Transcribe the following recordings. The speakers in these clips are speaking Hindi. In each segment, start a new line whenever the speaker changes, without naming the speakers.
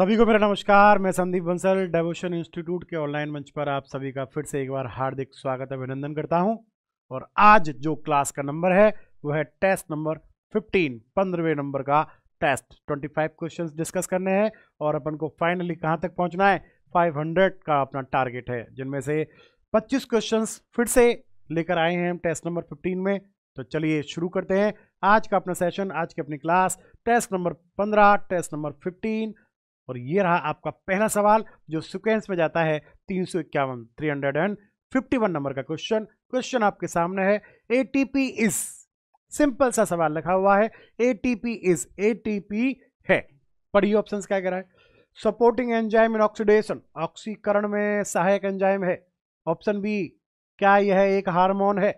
सभी को मेरा नमस्कार मैं संदीप बंसल डेवोशन इंस्टीट्यूट के ऑनलाइन मंच पर आप सभी का फिर से एक बार हार्दिक स्वागत अभिनंदन करता हूं और आज जो क्लास का नंबर है वो है टेस्ट नंबर 15 पंद्रहवें नंबर का टेस्ट 25 क्वेश्चंस डिस्कस करने हैं और अपन को फाइनली कहां तक पहुंचना है 500 का अपना टारगेट है जिनमें से पच्चीस क्वेश्चन फिर से लेकर आए हैं हम टेस्ट नंबर फिफ्टीन में तो चलिए शुरू करते हैं आज का अपना सेशन आज की अपनी क्लास टेस्ट नंबर पंद्रह टेस्ट नंबर फिफ्टीन और ये रहा आपका पहला सवाल जो सिक्वेंस में जाता है तीन सौ इक्यावन three hundred and fifty one number का क्वेश्चन क्वेश्चन आपके सामने है A T P is simple सा सवाल लिखा हुआ है A T P is A T P है पढ़िए ऑप्शन क्या कह रहा है सपोर्टिंग एंजाइम इन ऑक्सीडेशन ऑक्सीकरण में सहायक एंजाइम है ऑप्शन बी क्या यह एक हार्मोन है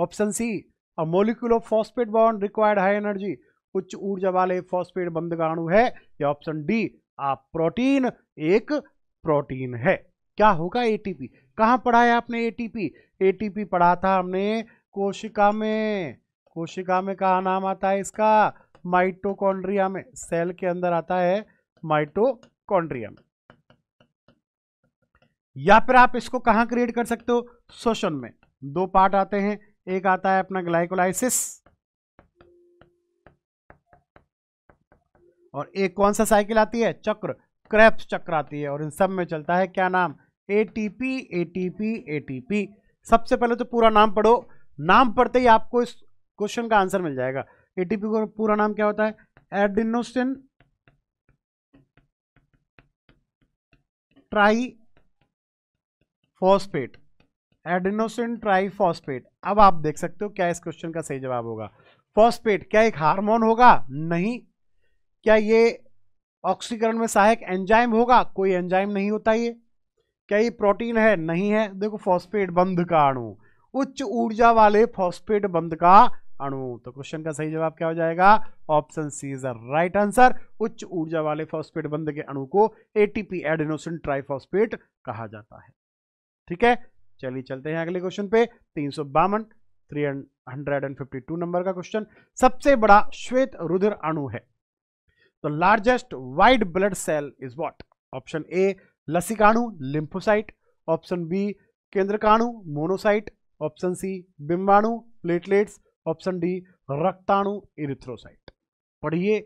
option C a molecule of phosphate bond required high energy उच्च ऊर्जा वाले फॉस्फेट बंधगाणु है या ऑप्शन डी आप प्रोटीन एक प्रोटीन है क्या होगा एटीपी कहाँ पढ़ा है आपने एटीपी एटीपी पढ़ा था हमने कोशिका में कोशिका में कहा नाम आता है इसका माइटोकॉन्ड्रिया में सेल के अंदर आता है माइटोकॉन्ड्रिया में या फिर आप इसको कहाँ क्रिएट कर सकते हो शोषण में दो पार्ट आते हैं एक आता है अपना ग्लाइकोलाइसिस और एक कौन सा साइकिल आती है चक्र क्रेप्स चक्र आती है और इन सब में चलता है क्या नाम एटीपी एटीपी एटीपी सबसे पहले तो पूरा नाम पढ़ो नाम पढ़ते ही आपको इस क्वेश्चन का आंसर मिल जाएगा एटीपी का पूरा नाम क्या होता है adenosine triphosphate adenosine triphosphate अब आप देख सकते हो क्या इस क्वेश्चन का सही जवाब होगा फॉस्फेट क्या एक हार्मोन होगा नहीं क्या ये ऑक्सीकरण में सहायक एंजाइम होगा कोई एंजाइम नहीं होता ये क्या ये प्रोटीन है नहीं है देखो फॉस्फेट बंध का अणु उच्च ऊर्जा वाले फॉस्फेट बंध का अणु तो क्वेश्चन का सही जवाब क्या हो जाएगा option C is a right answer उच्च ऊर्जा वाले फॉस्फेट बंध के अणु को एटीपी एडिनोसिन ट्राइफॉस्फेट कहा जाता है ठीक है चलिए चलते हैं अगले क्वेश्चन पे तीन सौ बावन three hundred and fifty two number का क्वेश्चन सबसे बड़ा श्वेत रुद्र अणु है The largest white blood cell is what option A लसिकाणु लिंफोसाइट ऑप्शन बी केंद्रकाणु मोनोसाइट ऑप्शन सी बिंबाणु प्लेटलेट्स ऑप्शन डी रक्ताणु इरिथ्रोसाइट पढ़िए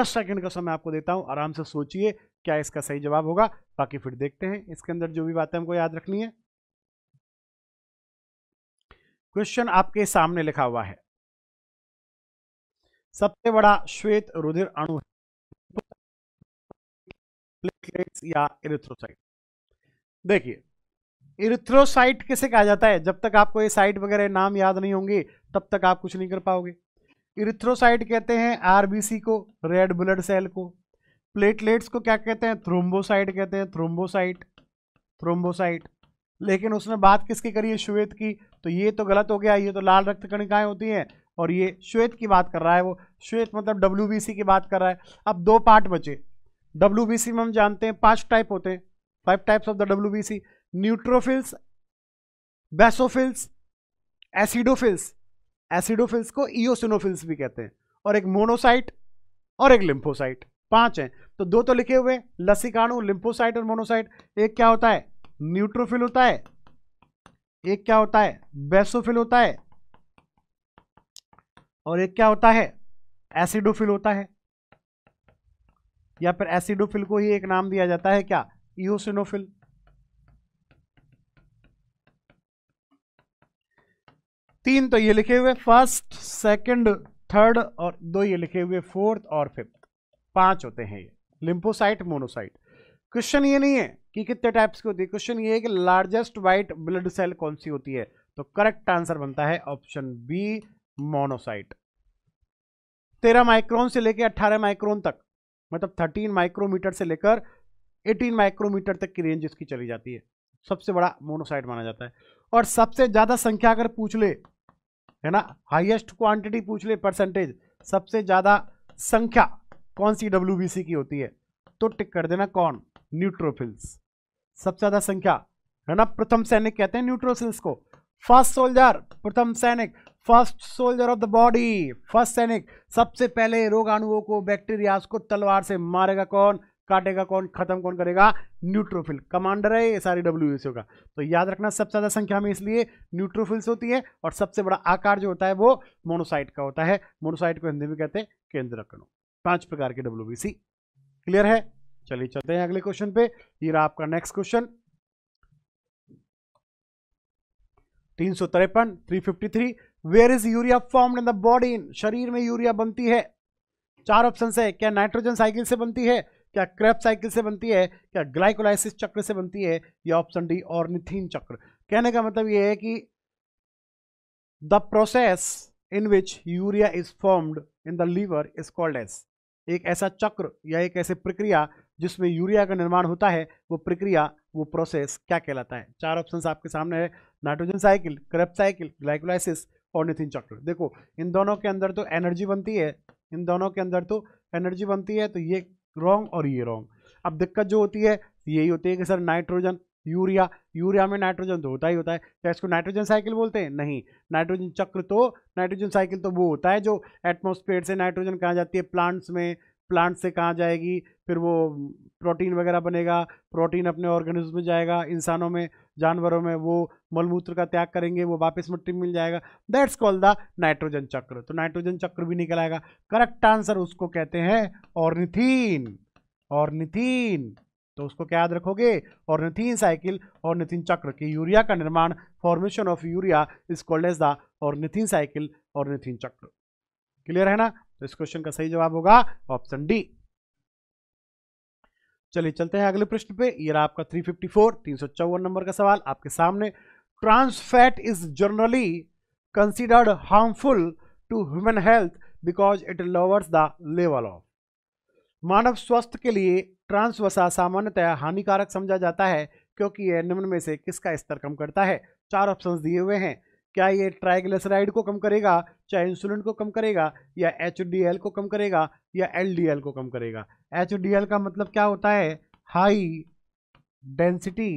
दस सेकंड का समय आपको देता हूं आराम से सोचिए क्या इसका सही जवाब होगा बाकी फिर देखते हैं इसके अंदर जो भी बातें हमको याद रखनी है क्वेश्चन आपके सामने लिखा हुआ है सबसे बड़ा श्वेत रुधिर अणु है प्लेटलेट्स या इरिथ्रोसाइट देखिए इरिथ्रोसाइट किसे कहा जाता है जब तक आपको ये साइट वगैरह नाम याद नहीं होंगे तब तक आप कुछ नहीं कर पाओगे इरिथ्रोसाइट कहते हैं आरबीसी को रेड ब्लड सेल को प्लेटलेट्स को क्या कहते हैं थ्रोम्बोसाइट कहते हैं थ्रोम्बोसाइट थ्रोम्बोसाइट लेकिन उसने बात किसकी करी है श्वेत की तो ये तो गलत हो गया ये तो लाल रक्त कणिकाएं होती हैं और ये श्वेत की बात कर रहा है वो श्वेत मतलब डब्ल्यू की बात कर रहा है अब दो पार्ट बचे डब्ल्यू में हम जानते हैं पांच टाइप होते हैं five types of the W neutrophils basophils acidophils acidophils को ईओसिनोफिल्स भी कहते हैं और एक मोनोसाइट और एक लिम्फोसाइट पांच हैं तो दो तो लिखे हुए लसिकाणु लिम्फोसाइट और मोनोसाइट एक क्या होता है न्यूट्रोफिल होता है एक क्या होता है बेसोफिल होता है और एक क्या होता है एसिडोफिल होता है या फिर एसिडोफिल को ही एक नाम दिया जाता है क्या इोसिनोफिल तीन तो ये लिखे हुए फर्स्ट सेकंड थर्ड और दो ये लिखे हुए फोर्थ और फिफ्थ पांच होते हैं ये लिंपोसाइट मोनोसाइट क्वेश्चन ये नहीं है कि कितने टाइप्स की होती है क्वेश्चन ये है कि लार्जेस्ट व्हाइट ब्लड सेल कौन सी होती है तो करेक्ट आंसर बनता है ऑप्शन बी मोनोसाइट तेरह माइक्रोन से लेकर अट्ठारह माइक्रोन तक मतलब 13 माइक्रोमीटर से लेकर 18 माइक्रोमीटर तक की रेंज इसकी चली जाती है सबसे बड़ा मोनोसाइट माना जाता है और सबसे ज़्यादा संख्या अगर पूछ ले है ना हाईएस्ट क्वांटिटी पूछ ले परसेंटेज सबसे ज़्यादा संख्या कौन सी डब्ल्यू की होती है तो टिक कर देना कौन न्यूट्रोफिल्स सबसे ज़्यादा संख्या है ना प्रथम सैनिक कहते हैं न्यूट्रोफिल्स को फर्स्ट सोल्जर प्रथम सैनिक first soldier of the body first सैनिक सबसे पहले रोगाणुओं को बैक्टीरिया को तलवार से मारेगा कौन काटेगा कौन खत्म कौन करेगा न्यूट्रोफिल कमांडर है ये सारी डब्ल्यू का तो याद रखना सबसे ज़्यादा संख्या में इसलिए न्यूट्रोफिल्स होती है और सबसे बड़ा आकार जो होता है वो मोनोसाइट का होता है मोनोसाइट को हिंदी में कहते हैं केंद्र कणु पांच प्रकार के डब्ल्यू क्लियर है चलिए चलते हैं अगले क्वेश्चन पे ये रहा आपका नेक्स्ट क्वेश्चन तीन सौ तिरपन three fifty three where is urea formed in the body शरीर में यूरिया बनती है चार ऑप्शन है क्या नाइट्रोजन साइकिल से बनती है क्या क्रेप साइकिल से बनती है क्या ग्लाइकोलाइसिस चक्र से बनती है या ऑप्शन डी और निथिन चक्र कहने का मतलब यह है कि the process in which urea is formed in the liver is called as एक ऐसा चक्र या एक ऐसी प्रक्रिया जिसमें यूरिया का निर्माण होता है वो प्रक्रिया वो प्रोसेस क्या कहलाता है चार ऑप्शन आपके सामने है nitrogen cycle Krebs cycle glycolysis और निथिन चक्र देखो इन दोनों के अंदर तो एनर्जी बनती है इन दोनों के अंदर तो एनर्जी बनती है तो ये रॉन्ग और ये रॉन्ग अब दिक्कत जो होती है यही होती है कि सर नाइट्रोजन यूरिया यूरिया में नाइट्रोजन तो होता ही होता है क्या इसको नाइट्रोजन साइकिल बोलते हैं नहीं नाइट्रोजन चक्र तो नाइट्रोजन साइकिल तो वो होता है जो एटमोसफेयर से नाइट्रोजन कहाँ जाती है प्लांट्स में प्लांट से कहाँ जाएगी फिर वो प्रोटीन वगैरह बनेगा प्रोटीन अपने ऑर्गेनिज्म में जाएगा इंसानों में जानवरों में वो मलमूत्र का त्याग करेंगे वो वापस मिट्टी में मिल जाएगा दैट्स कॉल द नाइट्रोजन चक्र तो नाइट्रोजन चक्र भी निकल आएगा करेक्ट आंसर उसको कहते हैं ऑर्निथीन ऑर्निथीन तो उसको क्या याद रखोगे ऑर्निथीन साइकिल ऑर्निथीन चक्र की यूरिया का निर्माण formation of urea is called as the ornithine cycle ornithine चक्र क्लियर है ना तो इस क्वेश्चन का सही जवाब होगा ऑप्शन डी चलिए चलते हैं अगले प्रश्न पे ये रहा आपका 354 354 नंबर का सवाल आपके सामने trans fat is generally considered harmful to human health because it lowers the level of मानव स्वास्थ्य के लिए ट्रांस वसा सामान्यतः हानिकारक समझा जाता है क्योंकि यह निम्न में से किसका स्तर कम करता है चार ऑप्शंस दिए हुए हैं क्या ये ट्राइग्लिसराइड को कम करेगा चाहे इंसुलिन को कम करेगा या एच को कम करेगा या एल को कम करेगा एच का मतलब क्या होता है high density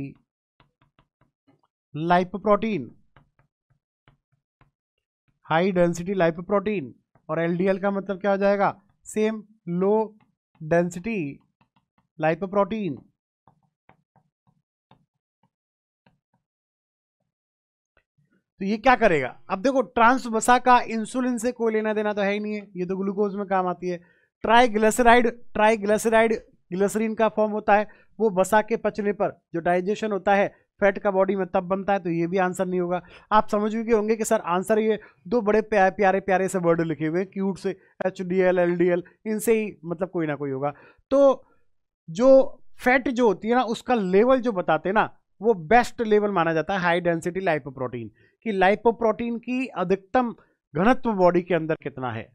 lipoprotein high density lipoprotein और एल का मतलब क्या हो जाएगा सेम लो डेंसिटी लाइपोप्रोटीन तो ये क्या करेगा अब देखो ट्रांसवसा का इंसुलिन से कोई लेना देना तो है ही नहीं है ये तो ग्लूकोज में काम आती है ट्राइग्लिसराइड ट्राइग्लिसराइड ग्लिसरीन का फॉर्म होता है वो वसा के पचने पर जो डाइजेशन होता है फैट का बॉडी में तब बनता है तो ये भी आंसर नहीं होगा आप समझ गए होंगे कि सर आंसर ये दो बड़े प्यारे प्यारे प्यारे से वर्ड लिखे हुए क्यूट से H D L L D L इनसे ही मतलब कोई ना कोई होगा तो जो फैट जो होती है ना उसका लेवल जो बताते ना वो बेस्ट लेवल माना जाता है हाई डेंसिटी लाइपोप्रोटीन कि लाइपोप्रोटीन की अधिकतम घनत्व बॉडी के अंदर कितना है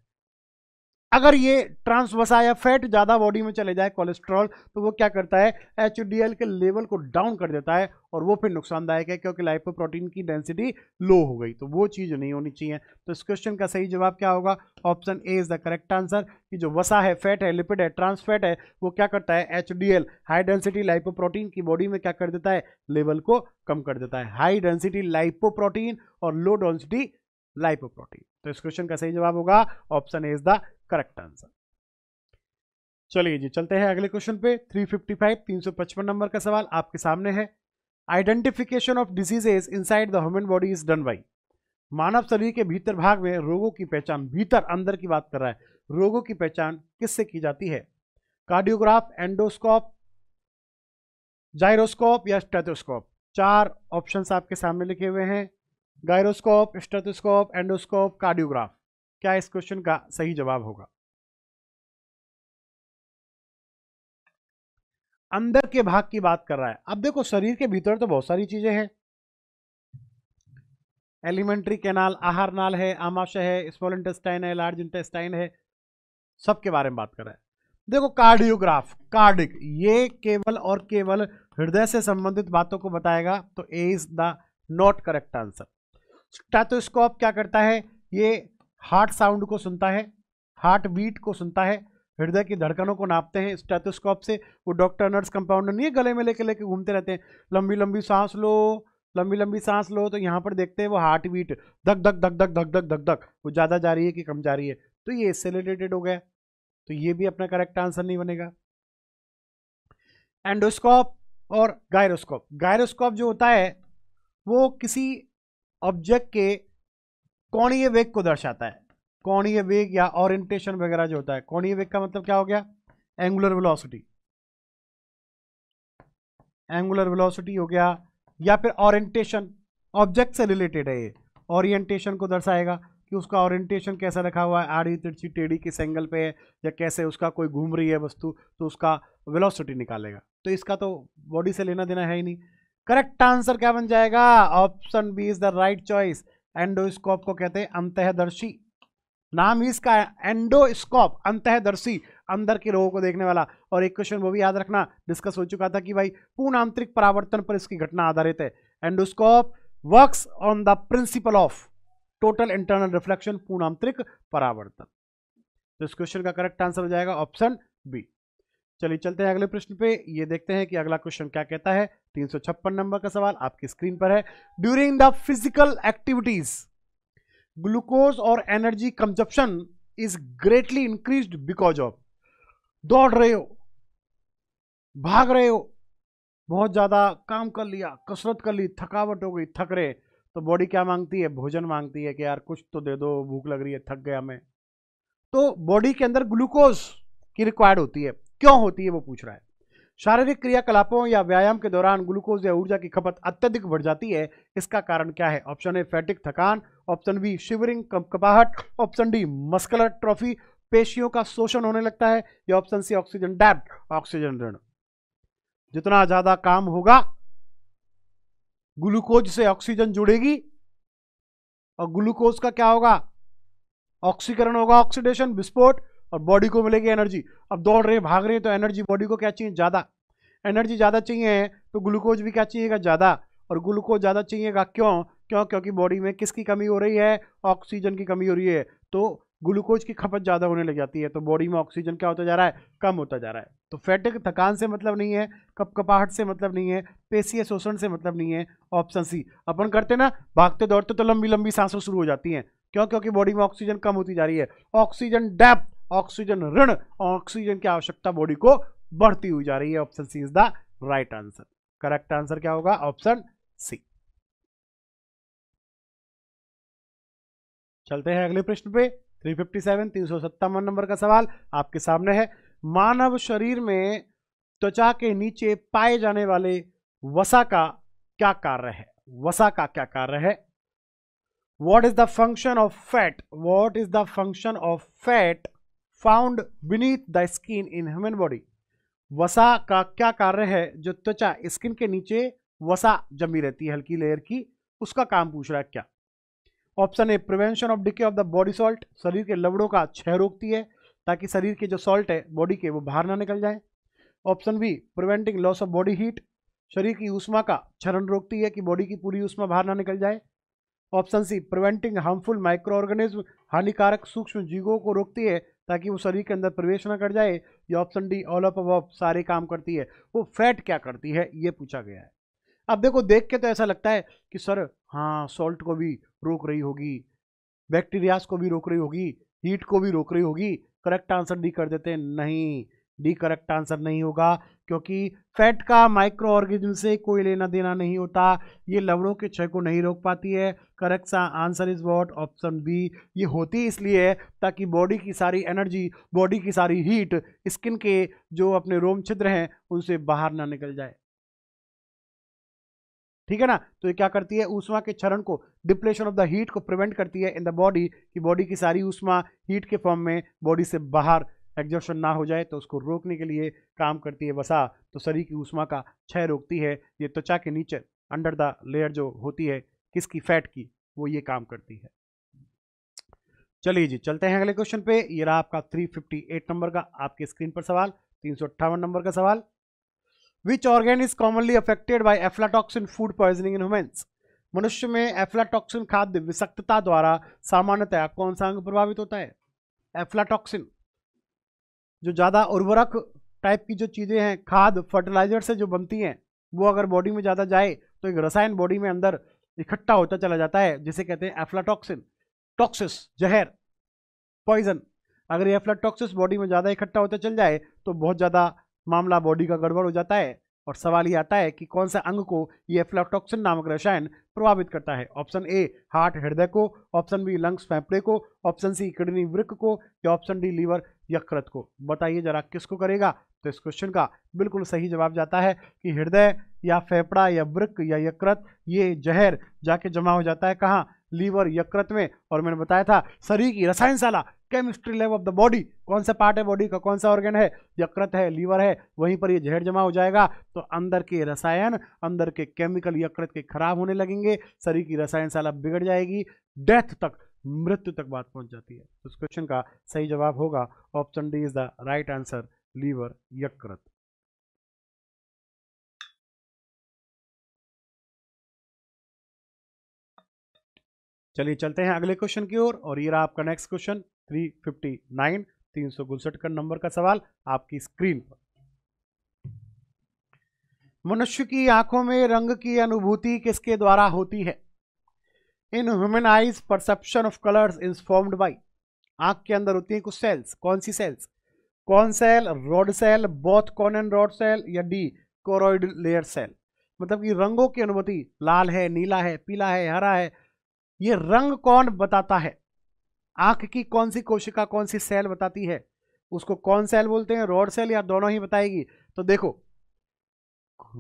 अगर ये ट्रांस वसा या फैट ज़्यादा बॉडी में चले जाए कोलेस्ट्रॉल तो वो क्या करता है एच के लेवल को डाउन कर देता है और वो फिर नुकसानदायक है क्योंकि लाइपोप्रोटीन प्रोटीन की डेंसिटी लो हो गई तो वो चीज़ नहीं होनी चाहिए तो इस क्वेश्चन का सही जवाब क्या होगा option A is the correct answer कि जो वसा है फैट है लिपिड है ट्रांस फैट है वो क्या करता है H high density lipoprotein protein की बॉडी में क्या कर देता है लेवल को कम कर देता है हाई डेंसिटी लाइपोप्रोटीन प्रोटीन और लो डेंसिटी लाइपो तो इस क्वेश्चन का सही जवाब होगा option A is the correct answer चलिए जी चलते हैं अगले क्वेश्चन पे 355 355 नंबर का सवाल आपके सामने है identification of diseases inside the human body is done by मानव शरीर के भीतर भाग में रोगों की पहचान भीतर अंदर की बात कर रहा है रोगों की पहचान किससे की जाती है कार्डियोग्राफ एंडोस्कोप जायरोस्कोप या स्टेथोस्कोप चार ऑप्शंस आपके सामने लिखे हुए हैं गायरोस्कोप स्टेथोस्कोप एंडोस्कोप कार्डियोग्राफ क्या इस क्वेश्चन का सही जवाब होगा अंदर के भाग की बात कर रहा है अब देखो शरीर के भीतर तो बहुत सारी चीजें हैं एलिमेंट्री कैनाल आहार नाल है आमाशय है स्मॉल इंटेस्टाइन है लार्ज इंटेस्टाइन है सबके बारे में बात कर रहा है देखो कार्डियोग्राफ कार्डिक ये केवल और केवल हृदय से संबंधित बातों को बताएगा तो A is the not correct answer stethoscope क्या करता है ये हार्ट साउंड को सुनता है हार्ट बीट को सुनता है हृदय की धड़कनों को नापते हैं स्टेथोस्कोप से वो डॉक्टर नर्स कंपाउंडर नहीं गले में लेके लेके घूमते रहते हैं लंबी लंबी सांस लो लंबी लंबी सांस लो तो यहाँ पर देखते हैं वो हार्ट बीट धक धक धक धक धक धक धक धक वो ज़्यादा जा रही है कि कम जा रही है तो ये इससे हो गया तो ये भी अपना करेक्ट आंसर नहीं बनेगा एंडोस्कोप और गायरोस्कोप गायरोस्कोप जो होता है वो किसी ऑब्जेक्ट के कौणीय वेग को दर्शाता है कौणीय वेग या ओरिएंटेशन वगैरह जो होता है कौणीय वेग का मतलब क्या हो गया एंगुलर वेलोसिटी एंगुलर वेलोसिटी हो गया या फिर ओरिएंटेशन ऑब्जेक्ट से रिलेटेड है ये ओरिएंटेशन को दर्शाएगा कि उसका ओरिएंटेशन कैसा रखा हुआ है आड़ी तिरछी टेढ़ी किस एंगल पे है या कैसे उसका कोई घूम रही है वस्तु तो उसका वेलोसिटी निकालेगा तो इसका तो बॉडी से लेना देना है ही नहीं करेक्ट आंसर क्या बन जाएगा option B is the right choice endoscope को कहते हैं अंतःदर्शी नाम ही इसका एंडोस्कोप अंतःदर्शी अंदर के लोगों को देखने वाला और एक क्वेश्चन वो भी याद रखना डिस्कस हो चुका था कि भाई पूर्ण आंतरिक परावर्तन पर इसकी घटना आधारित है endoscope work on the principle of total internal reflection पूर्ण आंतरिक परावर्तन तो इस क्वेश्चन का करेक्ट आंसर हो जाएगा ऑप्शन बी चलिए चलते हैं अगले प्रश्न पे ये देखते हैं कि अगला क्वेश्चन क्या कहता है तीन नंबर का सवाल आपकी स्क्रीन पर है during the physical activities glucose और energy consumption is greatly increase because of दौड़ रहे हो भाग रहे हो बहुत ज़्यादा काम कर लिया कसरत कर ली थकावट हो गई थक रहे तो बॉडी क्या मांगती है भोजन मांगती है कि यार कुछ तो दे दो भूख लग रही है थक गया मैं तो बॉडी के अंदर ग्लूकोज की रिक्वायर्ड होती है क्यों होती है वो पूछ रहा है शारीरिक क्रियाकलापों या व्यायाम के दौरान ग्लूकोज या ऊर्जा की खपत अत्यधिक बढ़ जाती है इसका कारण क्या है ऑप्शन ए फैटिक थकान ऑप्शन बी शिवरिंग कपाहट ऑप्शन डी मस्कुलर ट्रॉफी पेशियों का शोषण होने लगता है या option C oxygen debt oxygen ऋण जितना ज्यादा काम होगा ग्लूकोज से ऑक्सीजन जुड़ेगी और ग्लूकोज का क्या होगा ऑक्सीकरण होगा ऑक्सीडेशन विस्फोट और बॉडी को मिलेगी एनर्जी अब दौड़ रहे भाग रहे तो एनर्जी बॉडी को क्या चाहिए ज़्यादा एनर्जी ज़्यादा चाहिए तो ग्लूकोज भी क्या चाहिएगा ज़्यादा और ग्लूकोज ज़्यादा चाहिएगा क्यों क्यों क्योंकि बॉडी में किसकी कमी हो रही है ऑक्सीजन की कमी हो रही है तो ग्लूकोज की खपत ज़्यादा होने लग जाती है तो बॉडी में ऑक्सीजन क्या होता जा रहा है कम होता जा रहा है तो फैटिक थकान से मतलब नहीं है कप कपाहट से मतलब नहीं है पेशीय शोषण से मतलब नहीं है ऑप्शन सी अपन करते ना भागते दौड़ते तो लंबी लंबी सांसों शुरू हो जाती हैं क्यों क्योंकि बॉडी में ऑक्सीजन कम होती जा रही है ऑक्सीजन डेप्थ ऑक्सीजन ऋण ऑक्सीजन की आवश्यकता बॉडी को बढ़ती हुई जा रही है option C is the right answer correct answer क्या होगा ऑप्शन सी चलते हैं अगले प्रश्न पे 357 फिफ्टी नंबर का सवाल आपके सामने है मानव शरीर में त्वचा के नीचे पाए जाने वाले वसा का क्या कार्य है वसा का क्या कार्य है what is the function of fat what is the function of fat found beneath the skin in human body वसा का क्या कार्य है जो त्वचा स्किन के नीचे वसा जमी रहती है हल्की लेयर की उसका काम पूछ रहा है क्या option A prevention of decay of the body salt शरीर के लवड़ों का क्षय रोकती है ताकि शरीर के जो सॉल्ट है बॉडी के वो बाहर ना निकल जाए option B preventing loss of body heat शरीर की ऊष्मा का क्षरण रोकती है कि बॉडी की पूरी ऊष्मा बाहर ना निकल जाए option C preventing harmful microorganism हानिकारक सूक्ष्म जीवों को रोकती है ताकि वो शरीर के अंदर प्रवेश ना कर जाए ये ऑप्शन डी ऑल ऑफ अब सारे काम करती है वो फैट क्या करती है ये पूछा गया है अब देखो देख के तो ऐसा लगता है कि सर हाँ सॉल्ट को भी रोक रही होगी बैक्टीरियाज को भी रोक रही होगी हीट को भी रोक रही होगी करेक्ट आंसर डी कर देते हैं नहीं डी करेक्ट आंसर नहीं होगा क्योंकि फैट का माइक्रो ऑर्गेनिज्म से कोई लेना देना नहीं होता ये लवड़ों के क्षय को नहीं रोक पाती है करेक्ट सा answer is what option B ये होती इसलिए है ताकि बॉडी की सारी एनर्जी बॉडी की सारी हीट स्किन के जो अपने रोम छिद्र हैं उनसे बाहर ना निकल जाए ठीक है ना तो ये क्या करती है ऊष्मा के क्षरण को डिप्लेशन ऑफ द हीट को प्रिवेंट करती है इन द बॉडी कि बॉडी की सारी ऊष्मा हीट के फॉर्म में बॉडी से बाहर एग्जॉर्शन ना हो जाए तो उसको रोकने के लिए काम करती है वसा तो शरीर की ऊष्मा का क्षय रोकती है ये त्वचा के नीचे अंडर द लेयर जो होती है किसकी फैट की वो ये काम करती है चलिए जी चलते हैं अगले क्वेश्चन पे ये रहा आपका 358 नंबर का आपके स्क्रीन पर सवाल तीन नंबर का सवाल which organ is commonly affected by aflatoxin food poisoning in humans मनुष्य में एफ्लाटॉक्सिन खाद्य विषक्तता द्वारा सामान्यतया कौन सा अंग प्रभावित होता है एफ्लाटॉक्सिन जो ज़्यादा उर्वरक टाइप की जो चीज़ें हैं खाद फर्टिलाइजर से जो बनती हैं वो अगर बॉडी में ज़्यादा जाए तो एक रसायन बॉडी में अंदर इकट्ठा होता चला जाता है जिसे कहते हैं एफ्लाटॉक्सिन टॉक्सिस जहर पॉइजन अगर ये एफ्लाटॉक्सिस बॉडी में ज़्यादा इकट्ठा होता चल जाए तो बहुत ज़्यादा मामला बॉडी का गड़बड़ हो जाता है और सवाल ये आता है कि कौन सा अंग को ये एफ्लाटॉक्सिन नामक रसायन प्रभावित करता है ऑप्शन ए हार्ट हृदय को ऑप्शन बी लंग्स फेफड़े को ऑप्शन सी किडनी वृक्क को या ऑप्शन डी लीवर यकृत को बताइए जरा किसको करेगा तो इस क्वेश्चन का बिल्कुल सही जवाब जाता है कि हृदय या फेफड़ा या वृक या यकृत ये जहर जाके जमा हो जाता है कहाँ लीवर यकृत में और मैंने बताया था शरीर की रसायनशाला chemistry lab of the body कौन सा पार्ट है बॉडी का कौन सा ऑर्गन है यकृत है लीवर है वहीं पर ये जहर जमा हो जाएगा तो अंदर के रसायन अंदर के केमिकल यकृत के खराब होने लगेंगे शरीर की रसायनशाला बिगड़ जाएगी डेथ तक मृत्यु तक बात पहुंच जाती है तो इस क्वेश्चन का सही जवाब होगा option D is the right answer liver यकृत चलिए चलते हैं अगले क्वेश्चन की ओर और, ये रहा आपका नेक्स्ट क्वेश्चन 359 तीन सौ गुलसठ का नंबर का सवाल आपकी स्क्रीन पर मनुष्य की आंखों में रंग की अनुभूति किसके द्वारा होती है in human eyes perception of colours is formed by आंख के अंदर होती है कुछ सेल्स कौन सी सेल्स कौन cell rod cell both cone and rod cell या डी कोरोइड लेयर सेल मतलब कि रंगों की अनुभूति लाल है नीला है पीला है हरा है ये रंग कौन बताता है आंख की कौन सी कोशिका कौन सी सेल बताती है उसको कौन सेल बोलते हैं रोड सेल या दोनों ही बताएगी तो देखो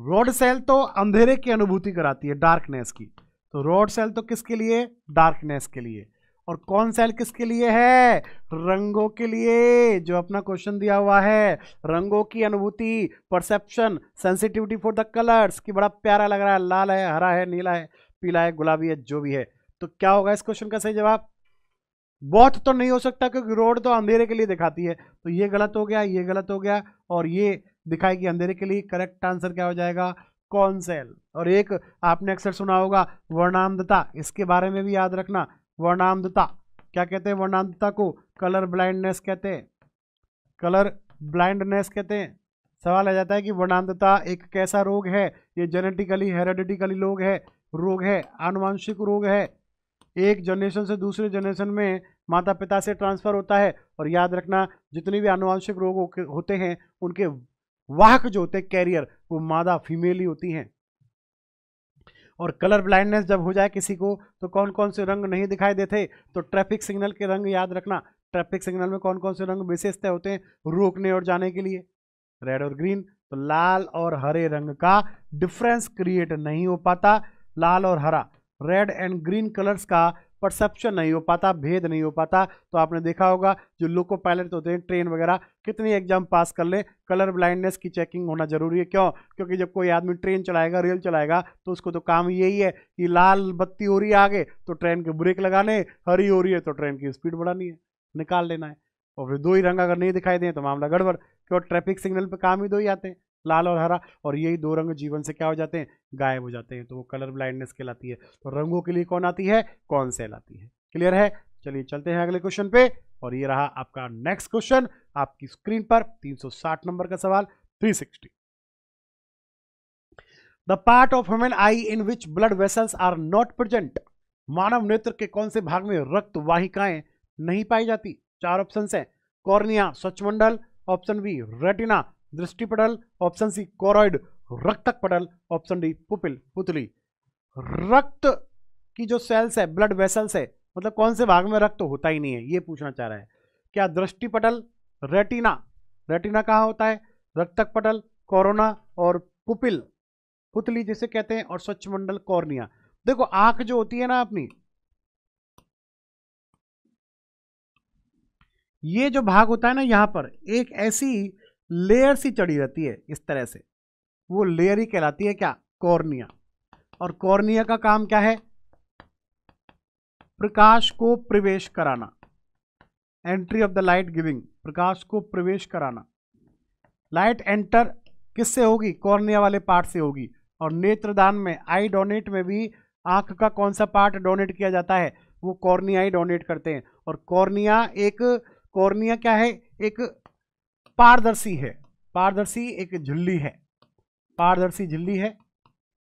रोड सेल तो अंधेरे की अनुभूति कराती है डार्कनेस की तो रोड सेल तो किसके लिए डार्कनेस के लिए और कौन सेल किसके लिए है रंगों के लिए जो अपना क्वेश्चन दिया हुआ है रंगों की अनुभूति perception sensitivity for the colours की बड़ा प्यारा लग रहा है लाल है हरा है नीला है पीला है गुलाबी है जो भी है तो क्या होगा इस क्वेश्चन का सही जवाब बहुत तो नहीं हो सकता क्योंकि रोड तो अंधेरे के लिए दिखाती है तो ये गलत हो गया ये गलत हो गया और ये दिखाएगी अंधेरे के लिए करेक्ट आंसर क्या हो जाएगा कौन सेल और एक आपने अक्सर सुना होगा वर्णांधता इसके बारे में भी याद रखना वर्णांधता क्या कहते हैं वर्णांधता को कलर ब्लाइंडनेस कहते हैं कलर ब्लाइंडनेस कहते हैं सवाल आ जाता है कि वर्णांधता एक कैसा रोग है ये जेनेटिकली हेरेडिटिकली रोग है रोग है आनुवांशिक रोग है एक जनरेशन से दूसरे जनरेशन में माता पिता से ट्रांसफ़र होता है और याद रखना जितने भी आनुवांशिक रोग होते हैं उनके वाहक जो होते हैं कैरियर वो मादा फीमेल ही होती हैं और कलर ब्लाइंडनेस जब हो जाए किसी को तो कौन कौन से रंग नहीं दिखाई देते तो ट्रैफिक सिग्नल के रंग याद रखना ट्रैफिक सिग्नल में कौन कौन से रंग विशेषतः होते हैं रोकने और जाने के लिए रेड और ग्रीन तो लाल और हरे रंग का डिफरेंस क्रिएट नहीं हो पाता लाल और हरा रेड एंड ग्रीन कलर्स का परसेप्शन नहीं हो पाता भेद नहीं हो पाता तो आपने देखा होगा जो लोको पायलट होते हैं ट्रेन वगैरह कितनी एग्जाम पास कर ले कलर ब्लाइंडनेस की चेकिंग होना जरूरी है क्यों क्योंकि जब कोई आदमी ट्रेन चलाएगा रेल चलाएगा तो उसको तो काम यही है कि लाल बत्ती हो रही है आगे तो ट्रेन के ब्रेक लगाने हरी हो रही है तो ट्रेन की स्पीड बढ़ानी है निकाल लेना है और फिर दो ही रंग अगर नहीं दिखाई दें तो मामला गड़बड़ क्यों ट्रैफिक सिग्नल पर काम ही दो ही आते हैं लाल और हरा और यही दो रंग जीवन से क्या हो जाते हैं गायब हो जाते हैं तो वो कलर ब्लाइंडनेस कहलाती है तो रंगों के लिए कौन आती है कौन से लाती है क्लियर है चलिए चलते हैं अगले क्वेश्चन पे और ये रहा आपका नेक्स्ट क्वेश्चन आपकी स्क्रीन पर 360 नंबर का सवाल 360 the part of human eye in which blood vessels are not present मानव नेत्र के कौन से भाग में रक्त वाहिकाएं नहीं पाई जाती चार ऑप्शन है कॉर्निया स्वच्छमंडल ऑप्शन बी रेटिना दृष्टिपटल ऑप्शन सी कोरॉइड रक्तक पटल ऑप्शन डी पुपिल पुतली रक्त की जो सेल्स है ब्लड वेसल्स है मतलब कौन से भाग में रक्त तो होता ही नहीं है ये पूछना चाह रहा है क्या दृष्टिपटल रेटिना रेटिना कहाँ होता है रक्तक पटल कोरोना और पुपिल पुतली जिसे कहते हैं और स्वच्छ मंडल कॉर्निया देखो आंख जो होती है ना अपनी ये जो भाग होता है ना यहां पर एक ऐसी लेयर सी चढ़ी रहती है इस तरह से वो लेयर ही कहलाती है क्या कॉर्निया और कॉर्निया का काम क्या है प्रकाश को प्रवेश कराना entry of the light giving प्रकाश को प्रवेश कराना लाइट एंटर किससे होगी कॉर्निया वाले पार्ट से होगी और नेत्रदान में आई डोनेट में भी आंख का कौन सा पार्ट डोनेट किया जाता है वो कॉर्निया ही डोनेट करते हैं और कॉर्निया एक कॉर्निया क्या है एक पारदर्शी है पारदर्शी एक झिल्ली है पारदर्शी झिल्ली है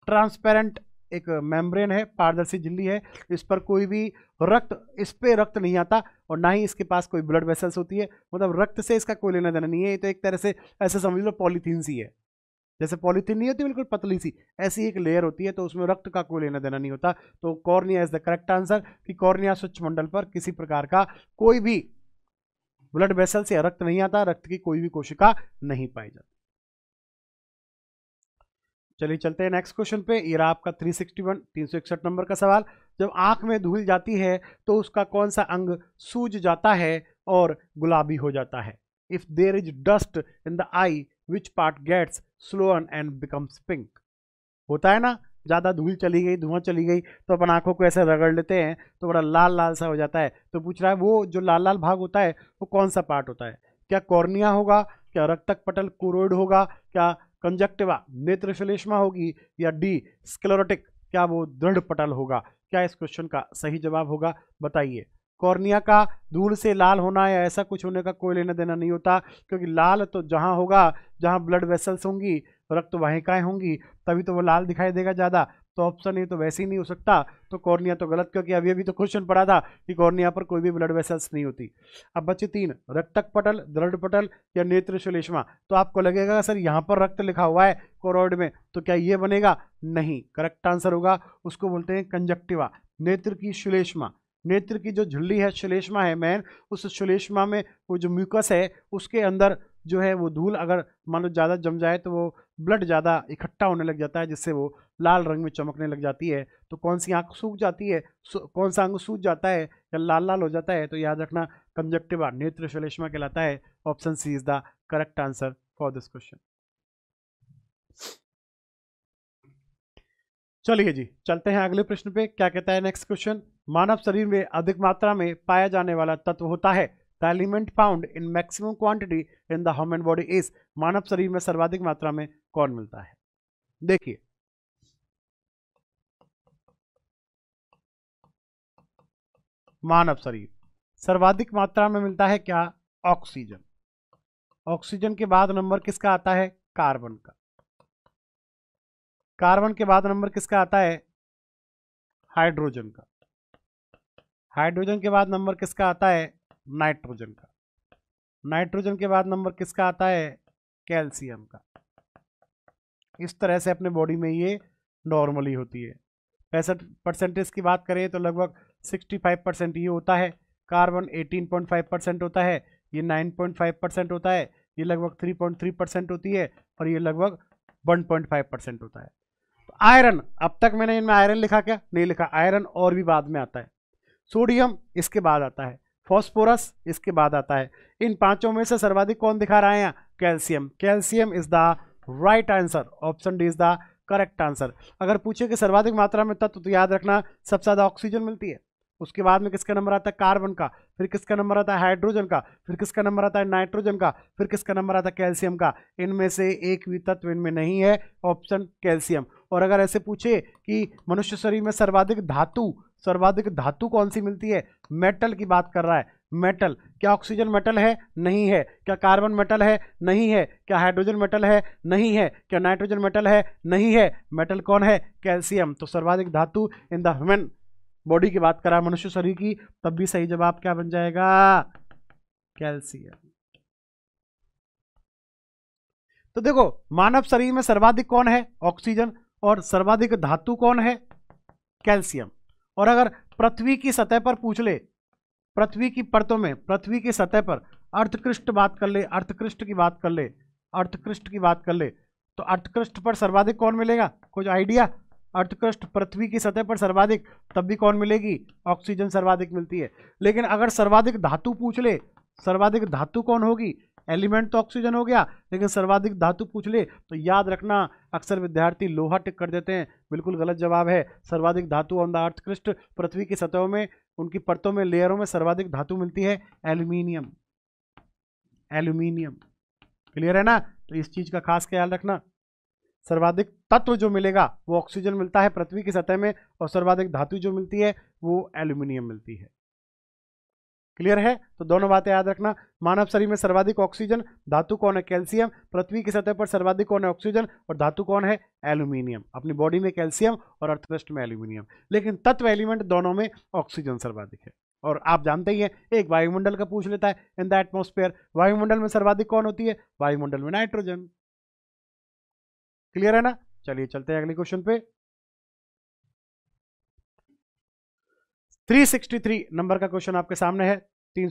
ट्रांसपेरेंट एक मेम्ब्रेन है पारदर्शी झिल्ली है इस पर कोई भी रक्त इस पर रक्त नहीं आता और ना ही इसके पास कोई ब्लड वेसल्स होती है मतलब रक्त से इसका कोई लेना देना नहीं है ये तो एक तरह से ऐसे समझ लो पॉलीथीन सी है जैसे पॉलीथीन नहीं होती बिल्कुल पतली सी ऐसी एक लेयर होती है तो उसमें रक्त का कोई लेना देना नहीं होता तो cornea is the correct answer कि कॉर्निया मंडल पर किसी प्रकार का कोई भी ब्लड वेसल से रक्त नहीं आता रक्त की कोई भी कोशिका नहीं पाई जाती चलिए चलते हैं नेक्स्ट क्वेश्चन पे ये रहा आपका 361 361 नंबर का सवाल जब आंख में धूल जाती है तो उसका कौन सा अंग सूज जाता है और गुलाबी हो जाता है if there is dust in the eye which part gets swollen and becomes pink होता है ना ज़्यादा धूल चली गई धुआं चली गई तो अपन आँखों को ऐसे रगड़ लेते हैं तो बड़ा लाल लाल सा हो जाता है तो पूछ रहा है वो जो लाल लाल भाग होता है वो कौन सा पार्ट होता है क्या कॉर्निया होगा क्या रक्तक पटल कोरोइड होगा क्या कंजक्टिवा नेत्र श्लेष्मा होगी या डी स्क्लोरोटिक क्या वो दृढ़ पटल होगा क्या इस क्वेश्चन का सही जवाब होगा बताइए कॉर्निया का दूर से लाल होना या ऐसा कुछ होने का कोई लेना देना नहीं होता क्योंकि लाल तो जहाँ होगा जहाँ ब्लड वेसल्स होंगी रक्त वाहिकाएँ होंगी तभी तो वो लाल दिखाई देगा ज़्यादा तो ऑप्शन ये तो वैसे ही नहीं हो सकता तो कॉर्निया तो गलत क्योंकि अभी अभी तो क्वेश्चन पड़ा था कि कॉर्निया पर कोई भी ब्लड वेसल्स नहीं होती अब बच्चे तीन रक्तक पटल दृढ़ पटल या नेत्र श्लेष्मा तो आपको लगेगा सर यहाँ पर रक्त लिखा हुआ है कोरोड में तो क्या ये बनेगा नहीं करेक्ट आंसर होगा उसको बोलते हैं कंजक्टिवा नेत्र की श्लेष्मा नेत्र की जो झुल्ली है श्लेष्मा है मैन उस श्लेष्मा में वो जो म्यूकस है उसके अंदर जो है वो धूल अगर मान लो ज़्यादा जम जाए तो वो ब्लड ज़्यादा इकट्ठा होने लग जाता है जिससे वो लाल रंग में चमकने लग जाती है तो कौन सी आँख सूख जाती है कौन सा अंग सूख जाता है या लाल लाल हो जाता है तो याद रखना कंजक्टिवा नेत्र श्लेष्मा कहलाता है option C is the correct answer for this question चलिए जी चलते हैं अगले प्रश्न पे क्या कहता है नेक्स्ट क्वेश्चन मानव शरीर में अधिक मात्रा में पाया जाने वाला तत्व होता है the element found in maximum quantity in the human body is मानव शरीर में सर्वाधिक मात्रा में कौन मिलता है देखिए मानव शरीर सर्वाधिक मात्रा में मिलता है क्या ऑक्सीजन ऑक्सीजन के बाद नंबर किसका आता है कार्बन का कार्बन के बाद नंबर किसका आता है हाइड्रोजन का हाइड्रोजन के बाद नंबर किसका आता है नाइट्रोजन का नाइट्रोजन के बाद नंबर किसका आता है कैल्शियम का इस तरह से अपने बॉडी में ये नॉर्मली होती है पैंसठ परसेंटेज की बात करें तो लगभग 65 परसेंट ये होता है कार्बन 18.5 परसेंट होता है ये 9.5 परसेंट होता है ये लगभग 3.3 परसेंट होती है और ये लगभग 1.5 परसेंट होता है आयरन अब तक मैंने इनमें आयरन लिखा क्या नहीं लिखा आयरन और भी बाद में आता है सोडियम इसके बाद आता है फॉस्फोरस इसके बाद आता है इन पांचों में से सर्वाधिक कौन दिखा रहा है यहाँ calcium calcium is the right answer option D is the correct answer अगर पूछे कि सर्वाधिक मात्रा में तत्व तो याद रखना सबसे ज़्यादा ऑक्सीजन मिलती है उसके बाद में किसका नंबर आता है कार्बन का फिर किसका नंबर आता है हाइड्रोजन का फिर किसका नंबर आता है नाइट्रोजन का फिर किसका नंबर आता है कैल्शियम का इनमें से एक भी तत्व इनमें नहीं है ऑप्शन कैल्शियम और अगर ऐसे पूछे कि मनुष्य शरीर में सर्वाधिक धातु सर्वाधिक धातु कौन सी मिलती है मेटल की बात कर रहा है मेटल क्या ऑक्सीजन मेटल है नहीं है क्या कार्बन मेटल है नहीं है क्या हाइड्रोजन मेटल है नहीं है क्या नाइट्रोजन मेटल है नहीं है मेटल कौन है कैल्शियम तो सर्वाधिक धातु इन द ह्यूमन बॉडी की बात करा मनुष्य शरीर की तब भी सही जवाब क्या बन जाएगा कैल्शियम तो देखो मानव शरीर में सर्वाधिक कौन है ऑक्सीजन और सर्वाधिक धातु कौन है कैल्शियम और अगर पृथ्वी की सतह पर पूछ ले पृथ्वी की परतों में पृथ्वी की सतह पर अर्थकृष्ट बात कर ले अर्थकृष्ट की बात कर ले अर्थकृष्ट की बात कर ले तो अर्थकृष्ट पर सर्वाधिक कौन मिलेगा कुछ आइडिया अर्थकृष्ट पृथ्वी की सतह पर सर्वाधिक तब भी कौन मिलेगी ऑक्सीजन सर्वाधिक मिलती है लेकिन अगर सर्वाधिक धातु पूछ ले सर्वाधिक धातु कौन होगी एलिमेंट तो ऑक्सीजन हो गया लेकिन सर्वाधिक धातु पूछ ले तो याद रखना अक्सर विद्यार्थी लोहा टिक कर देते हैं बिल्कुल गलत जवाब है सर्वाधिक धातु ऑन द अर्थकृष्ट पृथ्वी की सतहों में उनकी परतों में लेयरों में सर्वाधिक धातु मिलती है एल्यूमिनियम एल्यूमिनियम क्लियर है ना तो इस चीज़ का खास ख्याल रखना सर्वाधिक तत्व जो मिलेगा वो ऑक्सीजन मिलता है पृथ्वी की सतह में और सर्वाधिक धातु जो मिलती है वो एल्यूमिनियम मिलती है क्लियर है तो दोनों बातें याद रखना मानव शरीर में सर्वाधिक ऑक्सीजन धातु कौन है कैल्शियम पृथ्वी की सतह पर सर्वाधिक कौन है ऑक्सीजन और धातु कौन है एल्यूमिनियम अपनी बॉडी में कैल्शियम और अर्थवेस्ट में एल्यूमिनियम लेकिन तत्व एलिमेंट दोनों में ऑक्सीजन सर्वाधिक है और आप जानते ही हैं एक वायुमंडल का पूछ लेता है इन द एटमोस्फेयर वायुमंडल में सर्वाधिक कौन होती है वायुमंडल में नाइट्रोजन क्लियर है ना चलिए चलते हैं अगले क्वेश्चन पे 363 नंबर का क्वेश्चन आपके सामने है तीन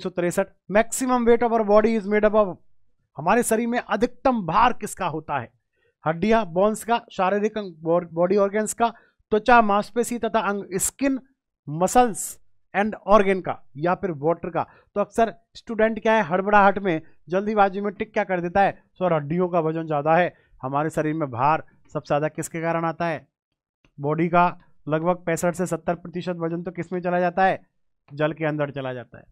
maximum weight of our body is made up of हमारे शरीर में अधिकतम भार किसका होता है हड्डियां बोन्स का शारीरिक अंग बॉडी ऑर्गेन्स का त्वचा मांसपेशी तथा अंग स्किन मसल्स एंड ऑर्गेन का या फिर वॉटर का तो अक्सर स्टूडेंट क्या है हड़बड़ाहट में जल्दीबाजी में टिक क्या कर देता है सर तो हड्डियों का वजन ज़्यादा है हमारे शरीर में भार सबसे ज़्यादा किसके कारण आता है बॉडी का लगभग पैंसठ से सत्तर प्रतिशत वजन तो किस में चला जाता है जल के अंदर चला जाता है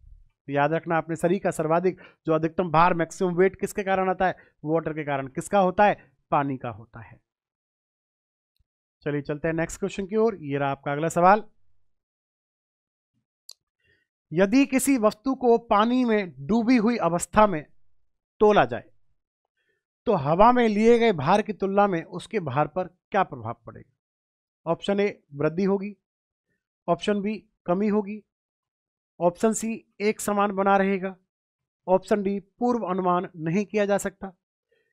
तो याद रखना अपने शरीर का सर्वाधिक जो अधिकतम भार मैक्सिमम वेट किसके कारण आता है वाटर के कारण किसका होता है पानी का होता है चलिए चलते हैं नेक्स्ट क्वेश्चन की ओर ये रहा आपका अगला सवाल यदि किसी वस्तु को पानी में डूबी हुई अवस्था में तोला जाए तो हवा में लिए गए भार की तुलना में उसके भार पर क्या प्रभाव पड़ेगा ऑप्शन ए वृद्धि होगी ऑप्शन बी कमी होगी ऑप्शन सी एक समान बना रहेगा ऑप्शन डी पूर्व अनुमान नहीं किया जा सकता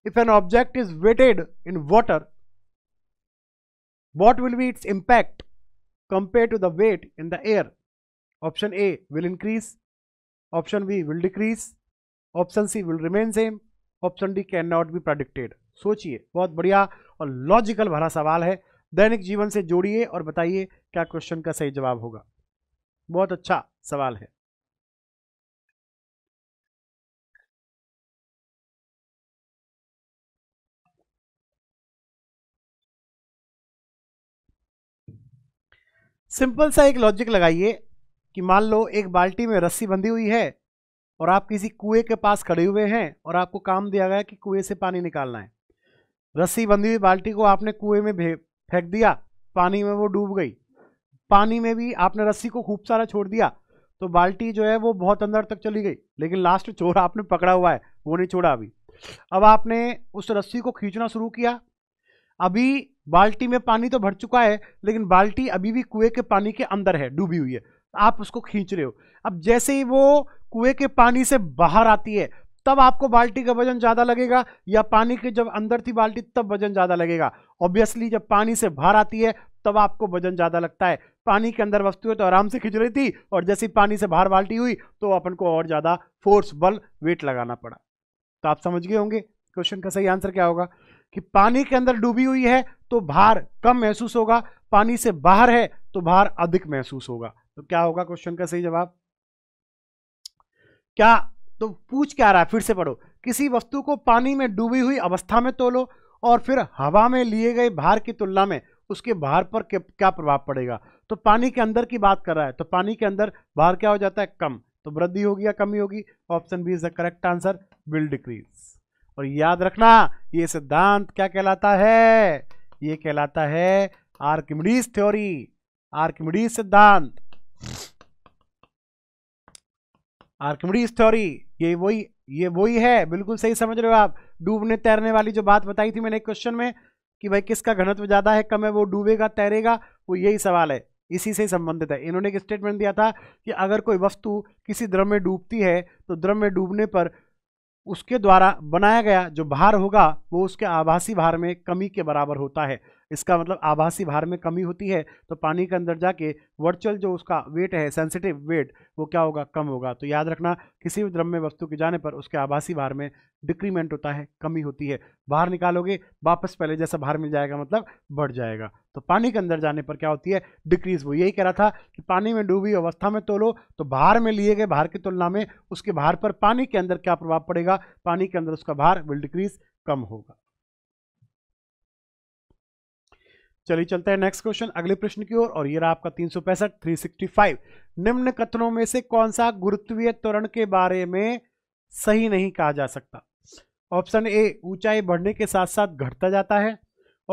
if an object is weighted in water what will be its impact compare to the weight in the air option A will increase option B will decrease option C will remain same option D can not be predicted सोचिए बहुत बढ़िया और लॉजिकल भरा सवाल है दैनिक जीवन से जोड़िए और बताइए क्या क्वेश्चन का सही जवाब होगा बहुत अच्छा सवाल है सिंपल सा एक लॉजिक लगाइए कि मान लो एक बाल्टी में रस्सी बंधी हुई है और आप किसी कुएं के पास खड़े हुए हैं और आपको काम दिया गया कि कुएं से पानी निकालना है रस्सी बंधी हुई बाल्टी को आपने कुएं में फेंक दिया पानी में वो डूब गई पानी में भी आपने रस्सी को खूब सारा छोड़ दिया तो बाल्टी जो है वो बहुत अंदर तक चली गई लेकिन लास्ट चोर आपने पकड़ा हुआ है वो नहीं छोड़ा अभी अब आपने उस रस्सी को खींचना शुरू किया अभी बाल्टी में पानी तो भर चुका है लेकिन बाल्टी अभी भी कुएं के पानी के अंदर है डूबी हुई है आप उसको खींच रहे हो अब जैसे ही वो कुएं के पानी से बाहर आती है तब आपको बाल्टी का वजन ज़्यादा लगेगा या पानी के जब अंदर थी बाल्टी तब वजन ज़्यादा लगेगा ऑब्वियसली जब पानी से बाहर आती है तब आपको वजन ज़्यादा लगता है पानी के अंदर है तो आराम से खिंच रही थी और जैसे पानी से बाहर बाल्टी हुई तो अपन को और ज़्यादा फोर्स बल वेट लगाना पड़ा तो आप समझ गए होंगे क्वेश्चन का सही आंसर क्या होगा कि पानी के अंदर डूबी हुई है तो भार कम महसूस होगा पानी से बाहर है तो भार अधिक महसूस होगा तो क्या होगा क्वेश्चन का सही जवाब क्या तो पूछ क्या रहा है फिर से पढ़ो किसी वस्तु को पानी में डूबी हुई अवस्था में तोलो और फिर हवा में लिए गए भार की तुलना में उसके भार पर क्या प्रभाव पड़ेगा तो पानी के अंदर की बात कर रहा है तो पानी के अंदर भार क्या हो जाता है कम तो वृद्धि होगी या कमी होगी option B is the correct answer will decrease और याद रखना ये सिद्धांत क्या कहलाता है ये कहलाता है आर्किमिडीज थ्योरी आर्किमिडीज सिद्धांत आर्किमिडीज थ्योरी ये वही ये वही है बिल्कुल सही समझ रहे हो आप डूबने तैरने वाली जो बात बताई थी मैंने क्वेश्चन में कि भाई किसका घनत्व ज़्यादा है कम है वो डूबेगा तैरेगा वो यही सवाल है इसी से संबंधित है इन्होंने एक स्टेटमेंट दिया था कि अगर कोई वस्तु किसी द्रव में डूबती है तो द्रव में डूबने पर उसके द्वारा बनाया गया जो भार होगा वो उसके आभासी भार में कमी के बराबर होता है इसका मतलब आभासी भार में कमी होती है तो पानी के अंदर जाके वर्चुअल जो उसका वेट है सेंसिटिव वेट वो क्या होगा कम होगा तो याद रखना किसी भी द्रव्य वस्तु के जाने पर उसके आभासी भार में डिक्रीमेंट होता है कमी होती है बाहर निकालोगे वापस पहले जैसा भार मिल जाएगा मतलब बढ़ जाएगा तो पानी के अंदर जाने पर क्या होती है डिक्रीज वो यही कह रहा था कि पानी में डूबी अवस्था में तोलो तो भार में लिए गए भार की तुलना में उसके भार पर पानी के अंदर क्या प्रभाव पड़ेगा पानी के अंदर उसका भार विल डिक्रीज कम होगा चलिए चलते हैं नेक्स्ट क्वेश्चन अगले प्रश्न की ओर और, और ये रहा आपका तीन सौ पैंसठ थ्री सिक्सटी फाइव निम्न कथनों में से कौन सा गुरुत्वीय त्वरण के बारे में सही नहीं कहा जा सकता ऑप्शन ए ऊंचाई बढ़ने के साथ साथ घटता जाता है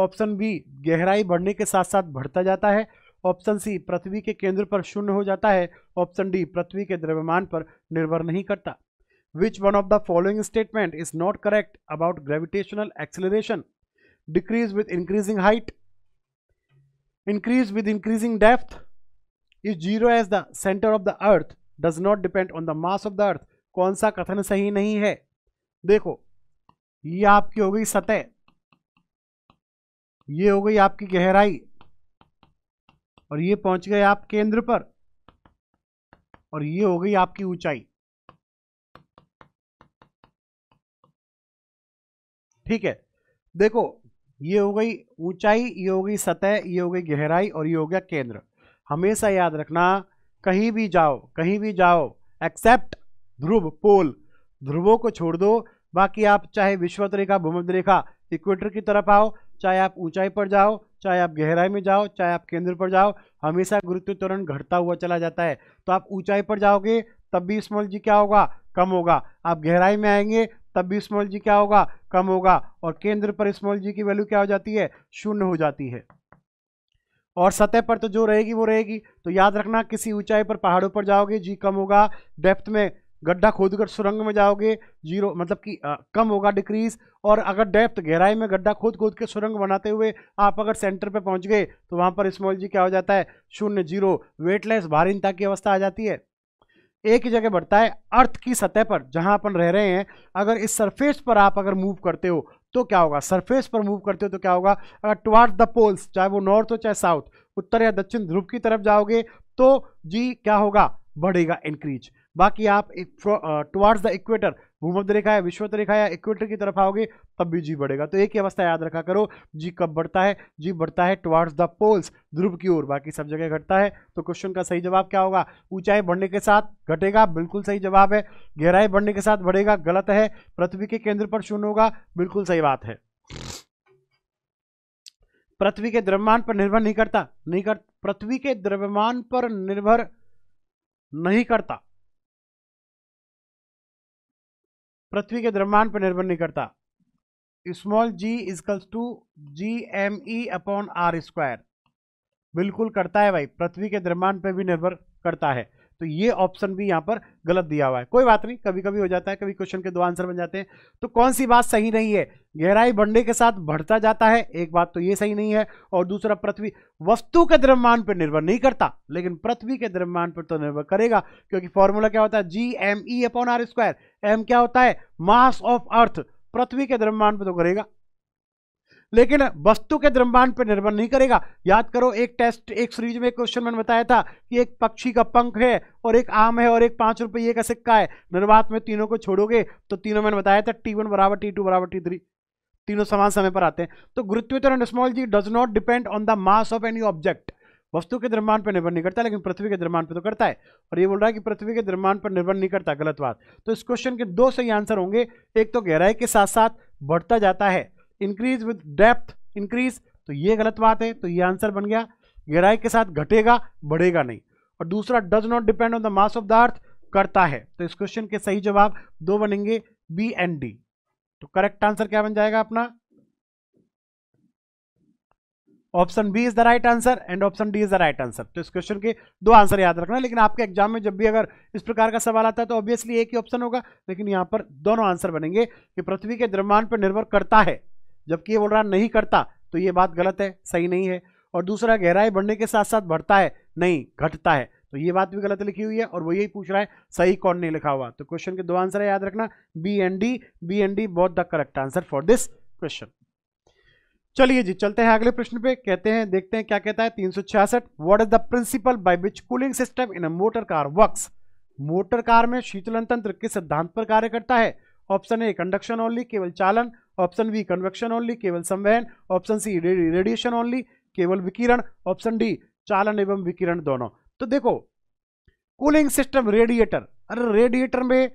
ऑप्शन बी गहराई बढ़ने के साथ साथ बढ़ता जाता है ऑप्शन सी पृथ्वी के केंद्र पर शून्य हो जाता है ऑप्शन डी पृथ्वी के द्रव्यमान पर निर्भर नहीं करता which one of the following statement is not correct about gravitational acceleration decrease with increasing height increase with increasing depth is zero as the center of the earth does not depend on the mass of the earth कौन सा कथन सही नहीं है देखो ये आपकी हो गई सतह ये हो गई आपकी गहराई और ये पहुंच गए आप केंद्र पर और ये हो गई आपकी ऊंचाई ठीक है देखो ये हो गई ऊंचाई ये हो गई सतह ये हो गई गहराई और ये हो गया केंद्र हमेशा याद रखना कहीं भी जाओ कहीं भी जाओ एक्सेप्ट ध्रुव पोल ध्रुवों को छोड़ दो बाकी आप चाहे विश्वत रेखा भूमध रेखा इक्वेटर की तरफ आओ चाहे आप ऊंचाई पर जाओ चाहे आप गहराई में जाओ चाहे आप केंद्र पर जाओ हमेशा गुरुत्व त्वरण घटता हुआ चला जाता है तो आप ऊंचाई पर जाओगे तब भी स्मॉल जी क्या होगा कम होगा आप गहराई में आएंगे तब भी स्मॉल जी क्या होगा कम होगा और केंद्र पर स्मॉल जी की वैल्यू क्या हो जाती है शून्य हो जाती है और सतह पर तो जो रहेगी वो रहेगी तो याद रखना किसी ऊंचाई पर पहाड़ों पर जाओगे जी कम होगा डेप्थ में गड्ढा खोदकर सुरंग में जाओगे जीरो मतलब कि कम होगा डिक्रीज और अगर डेप्थ गहराई में गड्ढा खोद खोद के सुरंग बनाते हुए आप अगर सेंटर पे पहुंच गए तो वहां पर स्मॉल जी क्या हो जाता है शून्य जीरो वेटलेस भारीनता की अवस्था आ जाती है एक ही जगह बढ़ता है अर्थ की सतह पर जहां अपन रह रहे हैं अगर इस सरफेस पर आप अगर मूव करते हो तो क्या होगा सरफेस पर मूव करते हो तो क्या होगा अगर टुवार्ड द पोल्स चाहे वो नॉर्थ हो चाहे साउथ उत्तर या दक्षिण ध्रुव की तरफ जाओगे तो जी क्या होगा बढ़ेगा इंक्रीज बाकी आप टुवार्ड्स द इक्वेटर भूमध्य रेखा या विश्वत रेखा या इक्वेटर की तरफ आओगे तब भी जी बढ़ेगा तो एक ही अवस्था याद रखा करो जी कब बढ़ता है जी बढ़ता है टुवार्ड्स द पोल्स ध्रुव की ओर बाकी सब जगह घटता है तो क्वेश्चन का सही जवाब क्या होगा ऊंचाई बढ़ने के साथ घटेगा बिल्कुल सही जवाब है गहराई बढ़ने के साथ बढ़ेगा गलत है पृथ्वी के केंद्र पर शून्य होगा बिल्कुल सही बात है पृथ्वी के द्रव्यमान पर निर्भर नहीं करता नहीं कर पृथ्वी के द्रव्यमान पर निर्भर नहीं करता पृथ्वी के द्रव्यमान पर निर्भर नहीं करता small g equals to G M E upon R square बिल्कुल करता है भाई पृथ्वी के द्रव्यमान पर भी निर्भर करता है तो ये ऑप्शन भी यहाँ पर गलत दिया हुआ है कोई बात नहीं कभी कभी हो जाता है कभी क्वेश्चन के दो आंसर बन जाते हैं तो कौन सी बात सही नहीं है गहराई बढ़ने के साथ बढ़ता जाता है एक बात तो ये सही नहीं है और दूसरा पृथ्वी वस्तु के द्रव्यमान पर निर्भर नहीं करता लेकिन पृथ्वी के द्रव्यमान पर तो निर्भर करेगा क्योंकि फॉर्मूला क्या होता है G M E upon R square M क्या होता है मास ऑफ अर्थ पृथ्वी के द्रव्यमान पर तो करेगा लेकिन वस्तु के द्रव्यमान पर निर्भर नहीं करेगा याद करो एक टेस्ट एक सीरीज में क्वेश्चन मैंने बताया था कि एक पक्षी का पंख है और एक आम है और एक पाँच रुपये का सिक्का है निर्वात में तीनों को छोड़ोगे तो तीनों मैंने बताया था टी वन बराबर टी टू बराबर टी थ्री तीनों समान समय पर आते हैं तो गुरुत्वीकरण and g does not depend on the mass of any object वस्तु के द्रव्यमान पर निर्भर नहीं करता लेकिन पृथ्वी के द्रव्यमान पर तो करता है और ये बोल रहा है कि पृथ्वी के द्रव्यमान पर निर्भर नहीं करता गलत बात तो इस क्वेश्चन के दो सही आंसर होंगे एक तो गहराई के साथ साथ बढ़ता जाता है इंक्रीज विथ डेप्थ इंक्रीज तो ये गलत बात है तो ये आंसर बन गया गहराई के साथ घटेगा बढ़ेगा नहीं और दूसरा does not depend on the mass of the earth करता है तो इस क्वेश्चन के सही जवाब दो बनेंगे बी एंड डी तो करेक्ट आंसर क्या बन जाएगा अपना option B is the right answer and option D is the right answer तो इस क्वेश्चन के दो आंसर याद रखना लेकिन आपके एग्जाम में जब भी अगर इस प्रकार का सवाल आता है तो ऑब्वियसली एक ही ऑप्शन होगा लेकिन यहां पर दोनों आंसर बनेंगे कि पृथ्वी के द्रव्यमान पर निर्भर करता है जबकि ये बोल रहा नहीं करता तो ये बात गलत है सही नहीं है और दूसरा गहराई बढ़ने के साथ साथ बढ़ता है नहीं घटता है तो ये बात भी गलत लिखी हुई है और वो यही पूछ रहा है सही कौन नहीं लिखा हुआ तो क्वेश्चन के दो आंसर है याद रखना B and D B and D बहुत the correct answer for this question चलिए जी चलते हैं अगले प्रश्न पे कहते हैं देखते हैं क्या कहता है तीन सौ छियासठ what is the principle by which cooling system in a motor car works motor car में शीतलन तंत्र किस सिद्धांत पर कार्य करता है ऑप्शन ए कंडक्शन ओनली केवल चालन ऑप्शन बी कन्वेक्शन ओनली केवल संवहन ऑप्शन सी रेडिएशन ओनली केवल विकिरण ऑप्शन डी चालन एवं विकिरण दोनों तो देखो कूलिंग सिस्टम रेडिएटर अरे रेडिएटर में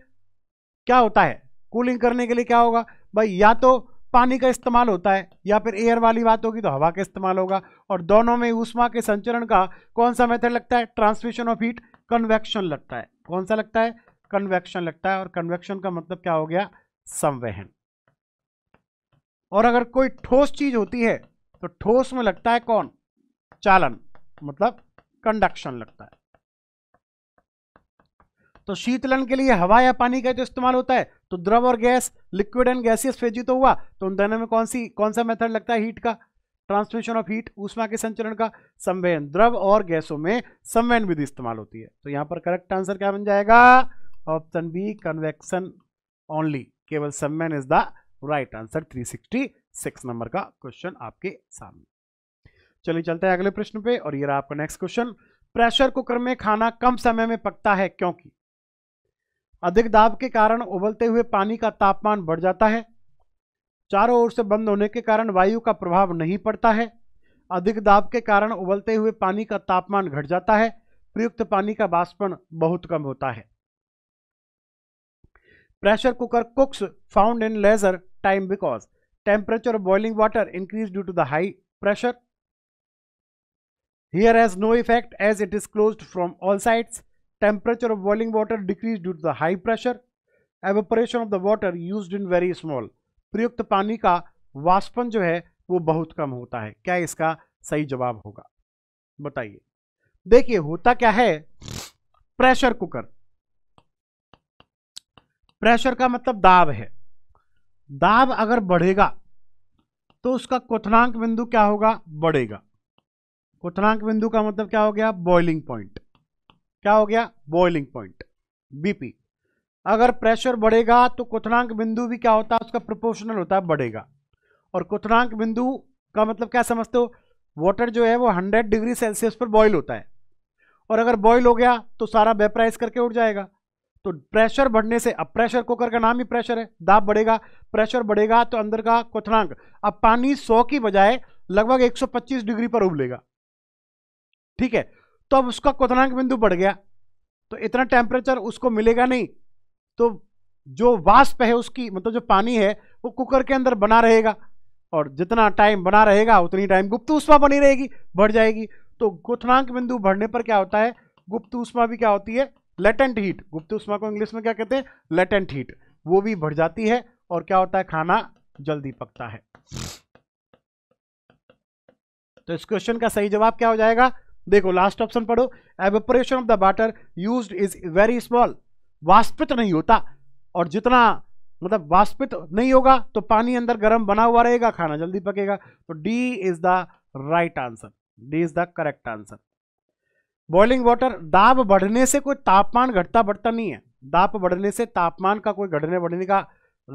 क्या होता है कूलिंग करने के लिए क्या होगा भाई या तो पानी का इस्तेमाल होता है या फिर एयर वाली बात होगी तो हवा का इस्तेमाल होगा और दोनों में ऊष्मा के संचरण का कौन सा मेथड लगता है ट्रांसमिशन ऑफ हीट कन्वेक्शन लगता है कौन सा लगता है कन्वेक्शन लगता है और कन्वेक्शन का मतलब क्या हो गया संवहन और अगर कोई ठोस चीज होती है तो ठोस में लगता है कौन चालन मतलब कंडक्शन लगता है तो शीतलन के लिए हवा या पानी का जो इस्तेमाल होता है तो द्रव और gas liquid and gaseous phase तो हुआ तो उन दोनों में कौन सी कौन सा मेथड लगता है हीट का ट्रांसमिशन ऑफ हीट ऊष्मा के संचरण का संवेन द्रव और गैसों में संवहन विधि इस्तेमाल होती है तो यहां पर करेक्ट आंसर क्या बन जाएगा ऑप्शन बी कन्वेक्शन ओनली केवल संवहन is the right answer 366 number का क्वेश्चन आपके सामने चलिए चलते हैं अगले प्रश्न पे और ये रहा आपका नेक्स्ट क्वेश्चन प्रेशर कुकर में खाना कम समय में पकता है क्योंकि अधिक दाब के कारण उबलते हुए पानी का तापमान बढ़ जाता है चारों ओर से बंद होने के कारण वायु का प्रभाव नहीं पड़ता है अधिक दाब के कारण उबलते हुए पानी का तापमान घट जाता है प्रयुक्त पानी का बाष्पण बहुत कम होता है pressure cooker cooks found in lesser time because temperature of boiling water increased due to the high pressure here has no effect as it is closed from all sides temperature of boiling water decreased due to the high pressure evaporation of the water used in very small प्रयुक्त पानी का वाष्पन जो है वो बहुत कम होता है क्या इसका सही जवाब होगा बताइए देखिए होता क्या है प्रेशर कुकर प्रेशर का मतलब दाब है दाब अगर बढ़ेगा तो उसका क्वथनांक बिंदु क्या होगा बढ़ेगा क्वथनांक बिंदु का मतलब क्या हो गया बॉइलिंग पॉइंट क्या हो गया बॉइलिंग पॉइंट बीपी अगर प्रेशर बढ़ेगा तो क्वनांक बिंदु भी क्या होता है उसका प्रोपोर्शनल होता है बढ़ेगा और क्वथनांक बिंदु का मतलब क्या समझते हो वाटर जो है वो 100 डिग्री सेल्सियस पर बॉईल होता है और अगर बॉईल हो गया तो सारा वेपराइज करके उठ जाएगा तो प्रेशर बढ़ने से अब प्रेशर कुकर का नाम ही प्रेशर है दाब बढ़ेगा प्रेशर बढ़ेगा तो अंदर का क्वथनांक अब पानी 100 की बजाय लगभग 125 डिग्री पर उबलेगा ठीक है तो अब उसका क्वथनांक बिंदु बढ़ गया तो इतना टेम्परेचर उसको मिलेगा नहीं तो जो वाष्प है उसकी मतलब जो पानी है वो कुकर के अंदर बना रहेगा और जितना टाइम बना रहेगा उतनी टाइम गुप्त उष्मा बनी रहेगी बढ़ जाएगी तो क्वथनांक बिंदु बढ़ने पर क्या होता है गुप्त उष्मा भी क्या होती है लेटेंट हीट गुप्त उष्मा को इंग्लिश में क्या कहते हैं लेटेंट हीट वो भी बढ़ जाती है और क्या होता है खाना जल्दी पकता है तो इस क्वेश्चन का सही जवाब क्या हो जाएगा देखो लास्ट ऑप्शन पढ़ो evaporation of the water used is very small वाष्पित नहीं होता और जितना मतलब वाष्पित नहीं होगा तो पानी अंदर गर्म बना हुआ रहेगा खाना जल्दी पकेगा तो D is the right answer D is the correct answer boiling water दाब बढ़ने से कोई तापमान घटता बढ़ता नहीं है दाप बढ़ने से तापमान का कोई घटने बढ़ने का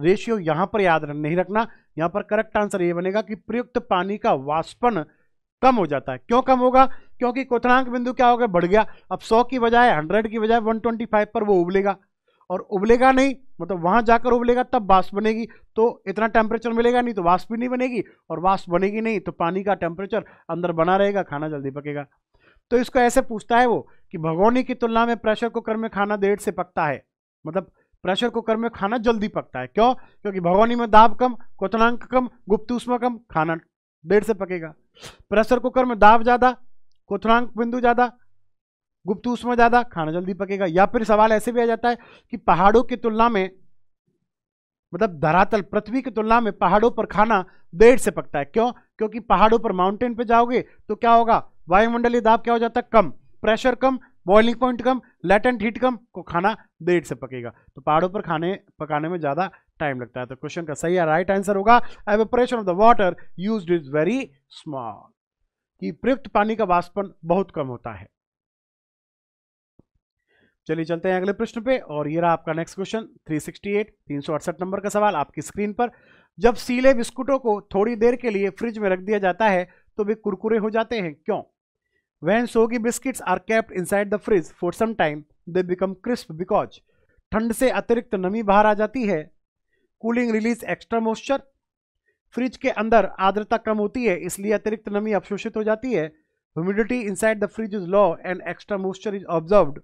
रेशियो यहाँ पर याद नहीं रखना यहाँ पर करेक्ट आंसर ये बनेगा कि प्रयुक्त पानी का वाष्पन कम हो जाता है क्यों कम होगा क्योंकि क्वथनांक बिंदु क्या हो गया बढ़ गया अब 100 की बजाय 100 की बजाय 125 पर वो उबलेगा और उबलेगा नहीं मतलब वहां जाकर उबलेगा तब वाष्प बनेगी तो इतना टेम्परेचर मिलेगा नहीं तो वाष्प भी नहीं बनेगी और वाष्प बनेगी नहीं तो पानी का टेम्परेचर अंदर बना रहेगा खाना जल्दी पकेगा तो इसको ऐसे पूछता है वो कि भगोनी की तुलना में प्रेशर कुकर में खाना देर से पकता है मतलब प्रेशर कुकर में खाना जल्दी पकता है क्यों क्योंकि भगोनी में दाब कम क्वनांक कम गुप्त उष्मा कम खाना देर से पकेगा प्रेशर कुकर में दाब ज़्यादा क्वनांक बिंदु ज़्यादा गुप्त उष्मा ज़्यादा खाना जल्दी पकेगा या फिर सवाल ऐसे भी आ जाता है कि पहाड़ों की तुलना में मतलब धरातल पृथ्वी की तुलना में पहाड़ों पर खाना देर से पकता है क्यों क्योंकि पहाड़ों पर माउंटेन पर जाओगे तो क्या होगा वायुमंडलीय दाब क्या हो जाता है कम प्रेशर कम बॉइलिंग पॉइंट कम लेटेंट हीट कम को खाना देर से पकेगा तो पहाड़ों पर खाने पकाने में ज़्यादा टाइम लगता है तो क्वेश्चन का सही राइट आंसर होगा evaporation of the water used is very small कि प्रयुक्त पानी का वाष्पन बहुत कम होता है चलिए चलते हैं अगले प्रश्न पे और ये रहा आपका नेक्स्ट क्वेश्चन 368 368 नंबर का सवाल आपकी स्क्रीन पर जब सीले बिस्कुटों को थोड़ी देर के लिए फ्रिज में रख दिया जाता है तो वे कुरकुरे हो जाते हैं क्यों When soggy biscuits are kept inside the fridge for some time, they become crisp because ठंड से अतिरिक्त नमी बाहर आ जाती है cooling release extra moisture fridge के अंदर आर्द्रता कम होती है इसलिए अतिरिक्त नमी अवशोषित हो जाती है humidity inside the fridge is low and extra moisture is observed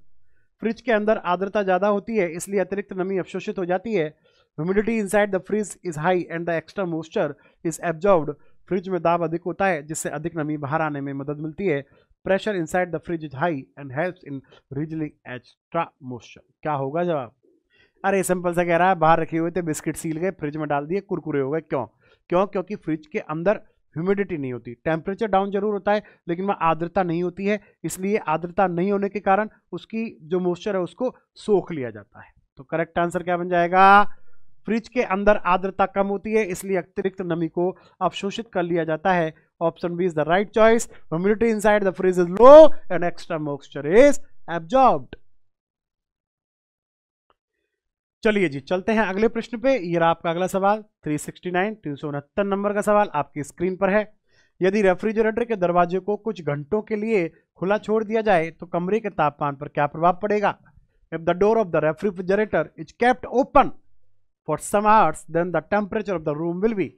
fridge के अंदर आर्द्रता ज़्यादा होती है इसलिए अतिरिक्त नमी अवशोषित हो जाती है humidity inside the fridge is high and the extra moisture is absorbed fridge में दाब अधिक होता है जिससे अधिक नमी बाहर आने में मदद मिलती है pressure inside the fridge is high and helps in releasing extra moisture क्या होगा जवाब अरे सिंपल सा कह रहा है बाहर रखे हुए थे बिस्किट सील गए फ्रिज में डाल दिए कुरकुरे हो गए क्यों क्यों क्योंकि फ्रिज के अंदर ह्यूमिडिटी नहीं होती टेम्परेचर डाउन जरूर होता है लेकिन वहाँ आर्द्रता नहीं होती है इसलिए आर्द्रता नहीं होने के कारण उसकी जो मॉइस्चर है उसको सोख लिया जाता है तो करेक्ट आंसर क्या बन जाएगा फ्रिज के अंदर आर्द्रता कम होती है इसलिए अतिरिक्त नमी को अवशोषित कर लिया जाता है option B is the right choice humidity inside the fridge is low and extra moisture is absorb चलिए जी चलते हैं अगले प्रश्न पे ये रहा आपका अगला सवाल 369 तीन सौ उनहत्तर नंबर का सवाल आपकी स्क्रीन पर है यदि रेफ्रिजरेटर के दरवाजे को कुछ घंटों के लिए खुला छोड़ दिया जाए तो कमरे के तापमान पर क्या प्रभाव पड़ेगा if the door of the refrigerator is kept open for some hours then the temperature of the room will be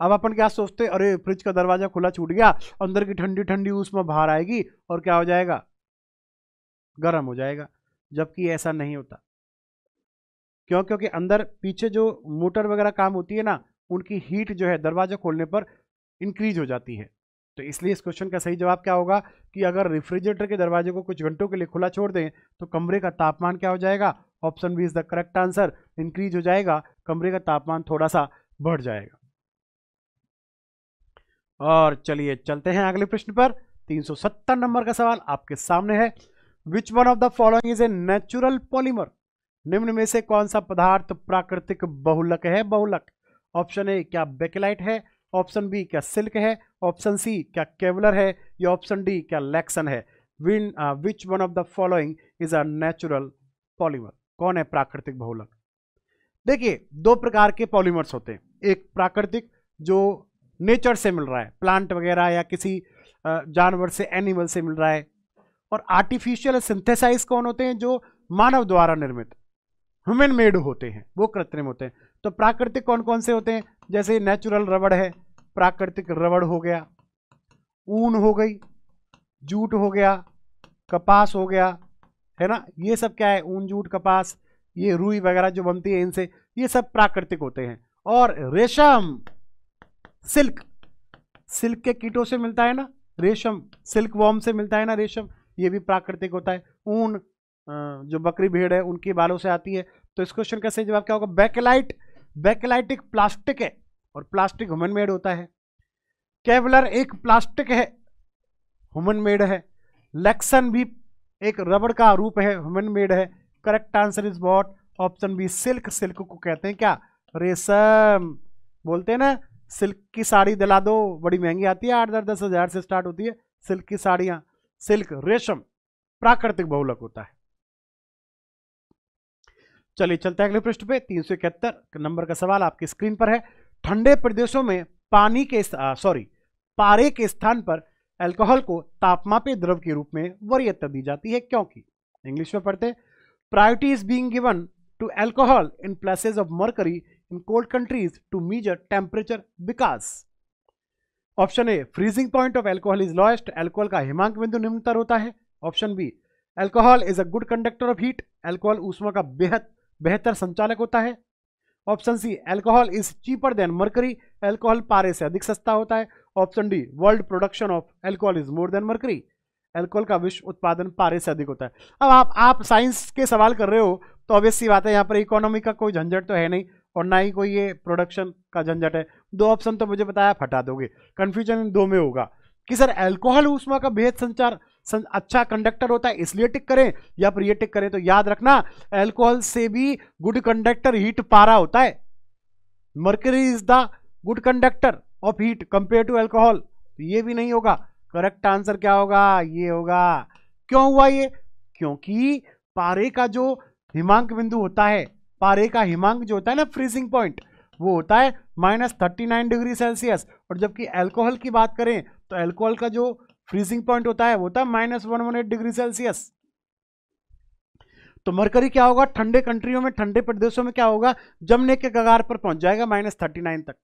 अब अपन क्या सोचते अरे फ्रिज का दरवाजा खुला छूट गया अंदर की ठंडी ठंडी उसमें बाहर आएगी और क्या हो जाएगा गर्म हो जाएगा जबकि ऐसा नहीं होता क्यों क्योंकि अंदर पीछे जो मोटर वगैरह काम होती है ना उनकी हीट जो है दरवाजा खोलने पर इंक्रीज हो जाती है तो इसलिए इस क्वेश्चन का सही जवाब क्या होगा कि अगर रेफ्रिजरेटर के दरवाजे को कुछ घंटों के लिए खुला छोड़ दें तो कमरे का तापमान क्या हो जाएगा option B is the correct answer increase हो जाएगा कमरे का तापमान थोड़ा सा बढ़ जाएगा और चलिए चलते हैं अगले प्रश्न पर 370 नंबर का सवाल आपके सामने है which one of the following is a natural polymer निम्न में से कौन सा पदार्थ प्राकृतिक बहुलक है बहुलक ऑप्शन ए क्या बेकेलाइट है ऑप्शन बी क्या सिल्क है ऑप्शन सी क्या केवलर है या ऑप्शन डी क्या लैक्सन है which one of the following is a natural polymer कौन है प्राकृतिक बहुलक देखिए दो प्रकार के पॉलीमर्स होते हैं एक प्राकृतिक जो नेचर से मिल रहा है प्लांट वगैरह या किसी जानवर से एनिमल से मिल रहा है और आर्टिफिशियल सिंथेसाइज कौन होते हैं जो मानव द्वारा निर्मित ह्यूमन मेड होते हैं वो कृत्रिम होते हैं तो प्राकृतिक कौन कौन से होते हैं जैसे नेचुरल रबड़ है प्राकृतिक रबड़ हो गया ऊन हो गई जूट हो गया कपास हो गया है ना ये सब क्या है ऊन जूट कपास ये रुई वगैरह जो बनती है इनसे ये सब प्राकृतिक होते हैं और रेशम सिल्क सिल्क के कीटों से मिलता है ना रेशम सिल्क वॉर्म से मिलता है ना रेशम ये भी प्राकृतिक होता है ऊन जो बकरी भेड़ है उनके बालों से आती है तो इस क्वेश्चन का सही जवाब क्या होगा बैकेलाइट बैकेलाइट एक प्लास्टिक है और प्लास्टिक ह्यूमन मेड होता है केवलर एक प्लास्टिक है ह्यूमन मेड है लेक्सन भी एक रबड़ का रूप है ह्यूमन मेड है correct answer is what option B silk silk को कहते हैं क्या रेशम बोलते हैं ना सिल्क की साड़ी दिला दो बड़ी महंगी आती है आठ दस दस हज़ार से स्टार्ट होती है सिल्क की साड़ियां सिल्क रेशम प्राकृतिक बहुलक होता है चलिए चलते हैं अगले पृष्ठ पे तीन सौ इकहत्तर नंबर का सवाल आपकी स्क्रीन पर है ठंडे प्रदेशों में पानी के सॉरी पारे के स्थान पर अल्कोहल को तापमापी द्रव के रूप में वरीयता दी जाती है क्योंकि इंग्लिश में पढ़ते priority is being given to alcohol in places of mercury in cold countries to measure temperature विकास option A freezing point of alcohol is lowest alcohol का हिमांक बिंदु निम्नतर होता है option B alcohol is a good conductor of heat alcohol ऊष्मा का बेहद बेहतर संचालक होता है option C alcohol is cheaper than mercury alcohol पारे से अधिक सस्ता होता है option D world production of alcohol is more than mercury alcohol का विश्व उत्पादन पारे से अधिक होता है अब आप आप साइंस के सवाल कर रहे हो तो ऑब्वियस सी बात है यहाँ पर इकोनॉमी का कोई झंझट तो है नहीं और ना ही कोई ये प्रोडक्शन का झंझट है दो ऑप्शन तो मुझे बताया फटा दोगे कन्फ्यूजन इन दो में होगा कि सर एल्कोहल ऊष्मा का बेहद संचार सं, अच्छा कंडक्टर होता है इसलिए टिक करें या फिर ये टिक करें तो याद रखना एल्कोहल से भी गुड कंडक्टर हीट पारा होता है mercury is the good conductor of heat compare to alcohol तो ये भी नहीं होगा करेक्ट आंसर क्या होगा ये होगा क्यों हुआ ये क्योंकि पारे का जो हिमांक बिंदु होता है पारे का हिमांक जो होता है ना फ्रीजिंग पॉइंट वो होता है minus thirty nine degree Celsius और जबकि एल्कोहल की बात करें तो एल्कोहल का जो फ्रीजिंग पॉइंट होता है वो होता है minus one one eight degree Celsius तो मरकरी क्या होगा ठंडे कंट्रियों में ठंडे प्रदेशों में क्या होगा जमने के कगार पर पहुंच जाएगा माइनस थर्टी नाइन तक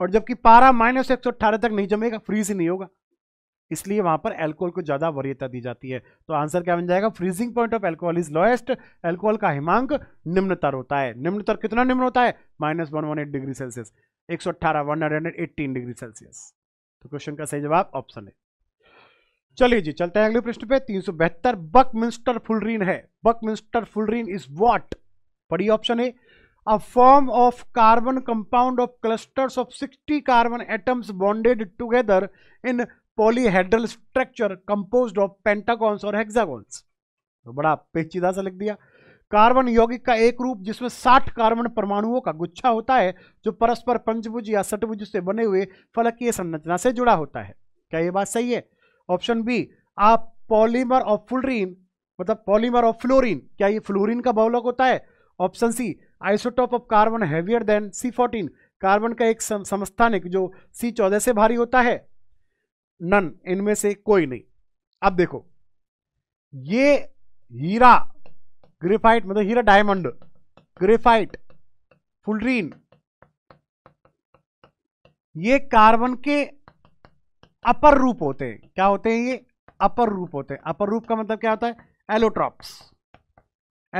और जबकि पारा माइनस एक तक नहीं जमेगा फ्रीज ही नहीं होगा इसलिए वहां पर एल्कोहल को ज़्यादा वरीयता दी जाती है तो आंसर क्या बन जाएगा freezing point of alcohol is lowest alcohol का हिमांक निम्नतर होता है निम्नतर कितना निम्न होता है minus one one eight degree Celsius एक सौ अट्ठारह one hundred eighteen degree Celsius तो क्वेश्चन का सही जवाब ऑप्शन है चलिए जी चलते हैं अगले प्रश्न पे तीन सौ बहत्तर बक मिंस्टर फुलरीन है buckminsterfullerene is what बड़ी ऑप्शन है a form of carbon compound of clusters of 60 carbon atoms bonded together in polyhedral structure composed of pentagons और hexagons. तो बड़ा पेचीदा सा लिख दिया कार्बन यौगिक का एक रूप जिसमें 60 कार्बन परमाणुओं का गुच्छा होता है जो परस्पर पंचभुज या सटभुज से बने हुए फलकीय संरचना से जुड़ा होता है क्या ये बात सही है ऑप्शन बी आप पॉलीमर ऑफ फ्लोरीन मतलब पॉलीमर ऑफ फ्लोरीन क्या ये फ्लोरीन का बहुलक होता है option C isotope of carbon heavier than C fourteen carbon का एक समस्थानिक जो सी चौदह से भारी होता है नन इनमें से कोई नहीं अब देखो ये हीरा ग्रेफाइट मतलब हीरा डायमंड ग्रेफाइट फुलरीन ये कार्बन के अपर रूप होते हैं क्या होते हैं ये अपर रूप होते हैं अपर रूप का मतलब क्या होता है एलोट्रॉप्स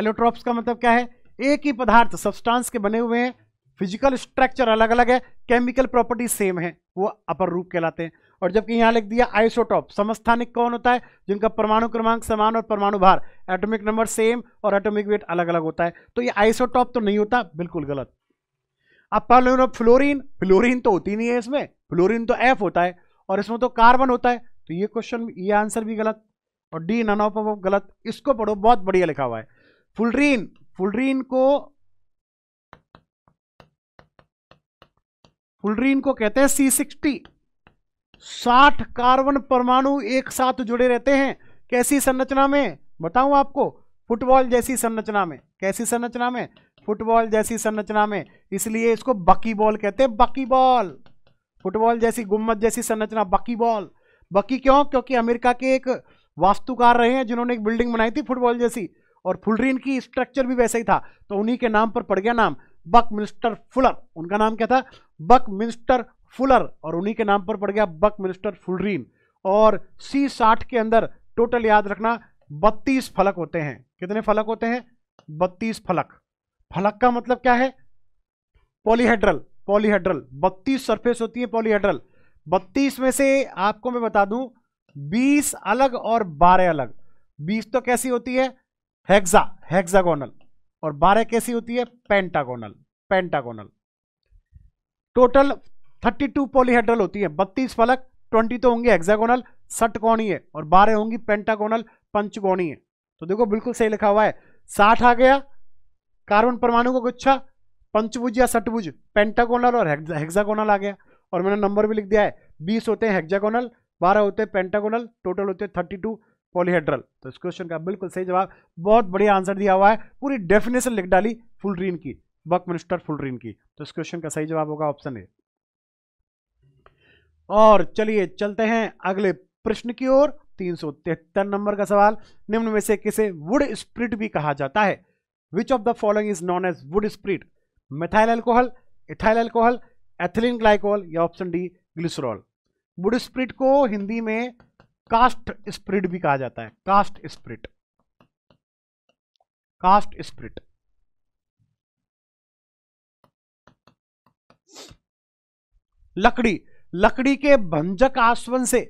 एलोट्रॉप्स का मतलब क्या है एक ही पदार्थ सब्सटेंस के बने हुए हैं फिजिकल स्ट्रक्चर अलग अलग है केमिकल प्रॉपर्टी सेम है वो अपर रूप कहलाते हैं और जबकि यहाँ लिख दिया आइसोटॉप समस्थानिक कौन होता है जिनका परमाणु क्रमांक समान और परमाणु भार एटॉमिक नंबर सेम और एटॉमिक वेट अलग अलग होता है तो ये आइसोटॉप तो नहीं होता बिल्कुल गलत अब पहले फ्लोरिन फ्लोरिन तो होती नहीं है इसमें फ्लोरिन तो एफ होता है और इसमें तो कार्बन होता है तो ये क्वेश्चन ये आंसर भी गलत और डी नन ऑफ गलत इसको पढ़ो बहुत बढ़िया लिखा हुआ है फुलरीन फुलरीन को फुलरीन को कहते हैं सी सिक्सटी साठ कार्बन परमाणु एक साथ जुड़े रहते हैं कैसी संरचना में बताऊं आपको फुटबॉल जैसी संरचना में कैसी संरचना में फुटबॉल जैसी संरचना में इसलिए इसको बकी बॉल कहते हैं बकी बॉल फुटबॉल जैसी गुम्मत जैसी संरचना बकी बॉल बकी क्यों क्योंकि अमेरिका के एक वास्तुकार रहे हैं जिन्होंने एक बिल्डिंग बनाई थी फुटबॉल जैसी और फुलरीन की स्ट्रक्चर भी वैसा ही था तो उन्हीं के नाम पर पड़ गया नाम बक मिनिस्टर फुलर उनका नाम क्या था बक मिनिस्टर फुलर और उन्हीं के नाम पर पड़ गया बक मिनिस्टर फुलरीन और सी साठ के अंदर टोटल याद रखना बत्तीस फलक होते हैं कितने फलक होते हैं बत्तीस फलक फलक का मतलब क्या है पॉलीहेड्रल पॉलीहेड्रल बत्तीस सरफेस होती है पॉलीहेड्रल बत्तीस में से आपको मैं बता दूं बीस अलग और बारह अलग बीस तो कैसी होती है हेक्सा हेक्सागोनल और बारह कैसी होती है pentagonal pentagonal total thirty two polyhedral होती है बत्तीस फलक ट्वेंटी तो होंगे हेक्सागोनल सटकोणीय और बारह होंगी पेंटागोनल पंचकोणीय तो देखो बिल्कुल सही लिखा हुआ है साठ आ गया कार्बन परमाणु का गुच्छा पंचभुज या सटभुज पेंटागोनल और हेक्सागोनल आ गया और मैंने नंबर भी लिख दिया है बीस होते हैं हेक्सागोनल बारह होते हैं पेंटागोनल टोटल होते हैं थर्टी टू पॉलीहेड्रल तो इस क्वेश्चन का बिल्कुल सही जवाब बहुत बढ़िया आंसर दिया हुआ है पूरी डेफिनेशन लिख डाली फुलरीन की बक मिनिस्टर फुलरीन की तो इस क्वेश्चन का सही जवाब होगा ऑप्शन ए और चलिए चलते हैं अगले प्रश्न की ओर तीन नंबर का सवाल निम्न में से किसे वुड स्प्रिट भी कहा जाता है which of the following is known as wood spirit methyl alcohol ethyl alcohol ethylene glycol या option D glycerol wood spirit को हिंदी में कास्ट स्प्रिट भी कहा जाता है कास्ट स्प्रिट कास्ट स्प्रिट लकड़ी लकड़ी के भंजक आसवन से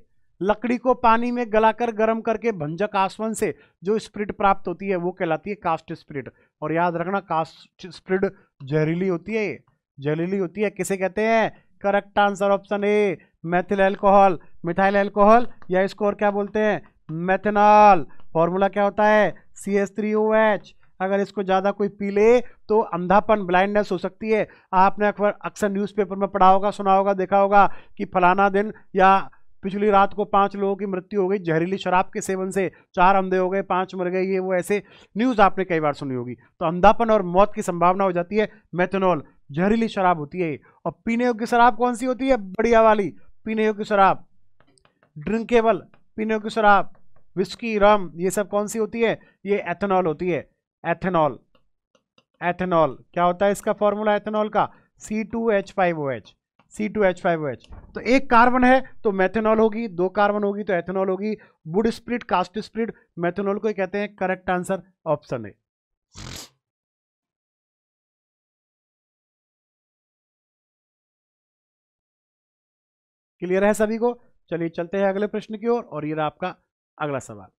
लकड़ी को पानी में गलाकर गर्म करके भंजक आसवन से जो स्प्रिट प्राप्त होती है वो कहलाती है कास्ट स्प्रिट और याद रखना कास्ट स्प्रिट जहरीली होती है जहरीली होती है किसे कहते हैं correct answer option A methyl alcohol methyl alcohol या इसको और क्या बोलते हैं मैथेनॉल फॉर्मूला क्या होता है C S three O H अगर इसको ज़्यादा कोई पी ले तो अंधापन ब्लाइंडनेस हो सकती है आपने अखबार अक्सर न्यूज़पेपर में पढ़ा होगा सुना होगा देखा होगा कि फलाना दिन या पिछली रात को पांच लोगों की मृत्यु हो गई जहरीली शराब के सेवन से चार अंधे हो गए पांच मर गए ये वो ऐसे न्यूज़ आपने कई बार सुनी होगी तो अंधापन और मौत की संभावना हो जाती है मेथेनॉल जहरीली शराब होती है और पीने योग्य शराब कौन सी होती है बढ़िया वाली पीने योग्य शराब ड्रिंकेबल पीने योग्य शराब विस्की रम ये सब कौन सी होती है ये एथेनॉल होती है एथेनॉल एथेनॉल क्या होता है इसका फॉर्मूला एथेनॉल का C two H five O H C two H five O H तो एक कार्बन है तो मैथेनॉल होगी दो कार्बन होगी तो एथेनॉल होगी wood spirit cast spirit methanol को कहते हैं करेक्ट आंसर ऑप्शन है क्लियर है सभी को चलिए चलते हैं अगले प्रश्न की ओर और, ये रहा आपका अगला सवाल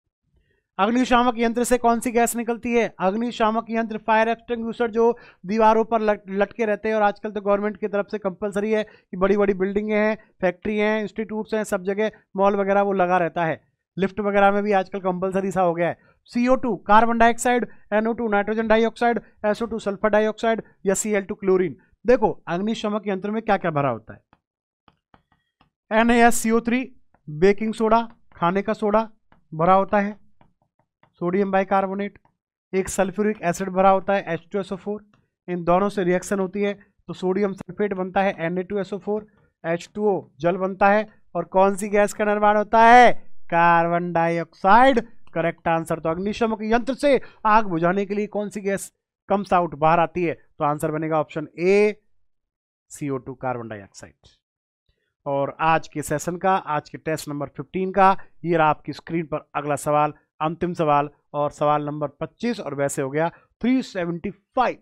अग्निशामक यंत्र से कौन सी गैस निकलती है अग्निशामक यंत्र फायर एक्सटिंग्विशर जो दीवारों पर लट, लटके रहते हैं और आजकल तो गवर्नमेंट की तरफ से कंपलसरी है कि बड़ी बड़ी बिल्डिंगें हैं फैक्ट्री हैं इंस्टीट्यूट्स हैं सब जगह मॉल वगैरह वो लगा रहता है लिफ्ट वगैरह में भी आजकल कंपलसरी सा हो गया है C carbon dioxide NO nitrogen dioxide SO sulphur dioxide या सी क्लोरीन देखो अग्निशामक यंत्र में क्या क्या भरा होता है N A S C O three baking soda खाने का सोडा भरा होता है सोडियम बाइकार्बोनेट एक सल्फ्यूरिक एसिड भरा होता है H two S O four इन दोनों से रिएक्शन होती है तो सोडियम सल्फेट बनता है N A two S O four H two O जल बनता है और कौन सी गैस का निर्माण होता है कार्बन डाइऑक्साइड करेक्ट आंसर तो अग्निशमक यंत्र से आग बुझाने के लिए कौन सी गैस कम्स आउट बाहर आती है तो आंसर बनेगा option A CO two carbon dioxide और आज के सेशन का आज के टेस्ट नंबर 15 का ये रहा आपकी स्क्रीन पर अगला सवाल अंतिम सवाल और सवाल नंबर 25 और वैसे हो गया 375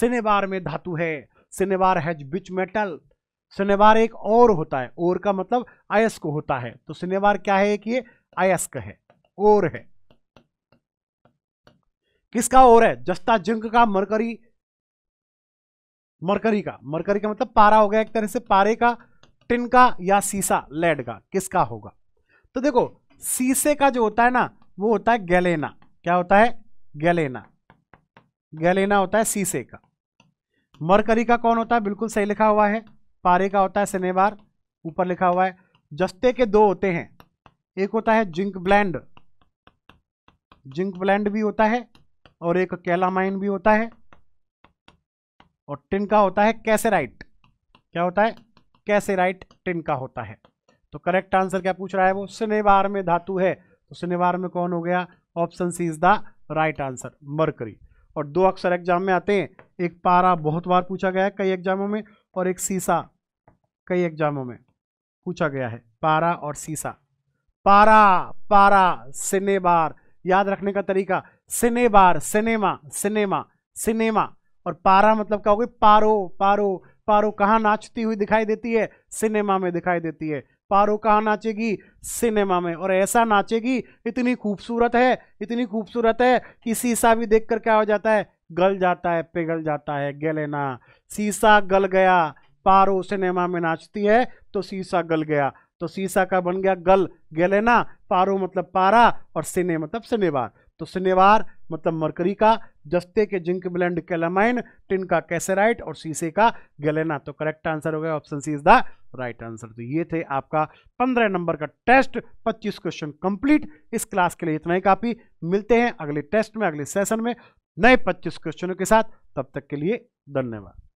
सिनेबार में धातु है cinnabar has which metal cinnabar एक और होता है और का मतलब अयस्क होता है तो सिनेबार क्या है कि अयस्क है और है किसका और है जस्ता जिंक का मरकरी मरकरी का मरकरी का मतलब पारा हो गया एक तरह से पारे का टिन का या सीसा लेड का किसका होगा तो देखो सीसे का जो होता है ना वो होता है गैलेना क्या होता है गैलेना गैलेना होता है सीसे का मरकरी का कौन होता है बिल्कुल सही लिखा हुआ है पारे का होता है शनिवार ऊपर लिखा हुआ है जस्ते के दो होते हैं एक होता है जिंक ब्लैंड जिंक ब्लैंड भी होता है और एक कैलामाइन भी होता है और टिन का होता है कैसेराइट क्या होता है कैसे राइट टिन का होता है तो करेक्ट आंसर क्या पूछ रहा है वो शनिवार में धातु है तो शनिवार में कौन हो गया option C is the right answer mercury और दो अक्सर एग्जाम में आते हैं एक पारा बहुत बार पूछा गया है कई एग्जामों में और एक सीसा कई एग्जामों में पूछा गया है पारा और सीसा पारा पारा सिनेबार याद रखने का तरीका सिनेबार सिनेमा सिनेमा सिनेमा और पारा मतलब क्या हो गया पारो पारो पारो कहाँ नाचती हुई दिखाई देती है सिनेमा में दिखाई देती है पारो कहाँ नाचेगी सिनेमा में और ऐसा नाचेगी इतनी खूबसूरत है इतनी खूबसूरत है कि शीशा भी देख कर क्या हो जाता है गल जाता है पिघल जाता है गलेना शीशा गल गया पारो सिनेमा में नाचती है तो शीशा गल गया तो शीशा का बन गया गल गलेना पारो मतलब पारा और सिने मतलब सिनेमा तो शनिवार मतलब मरकरी का जस्ते के जिंक ब्लेंड कैलामाइन टिन का कैसेराइट और शीशे का गलेना तो करेक्ट आंसर हो गया option C is the right answer तो ये थे आपका पंद्रह नंबर का टेस्ट पच्चीस क्वेश्चन कंप्लीट इस क्लास के लिए इतना ही काफ़ी मिलते हैं अगले टेस्ट में अगले सेशन में नए पच्चीस क्वेश्चनों के साथ तब तक के लिए धन्यवाद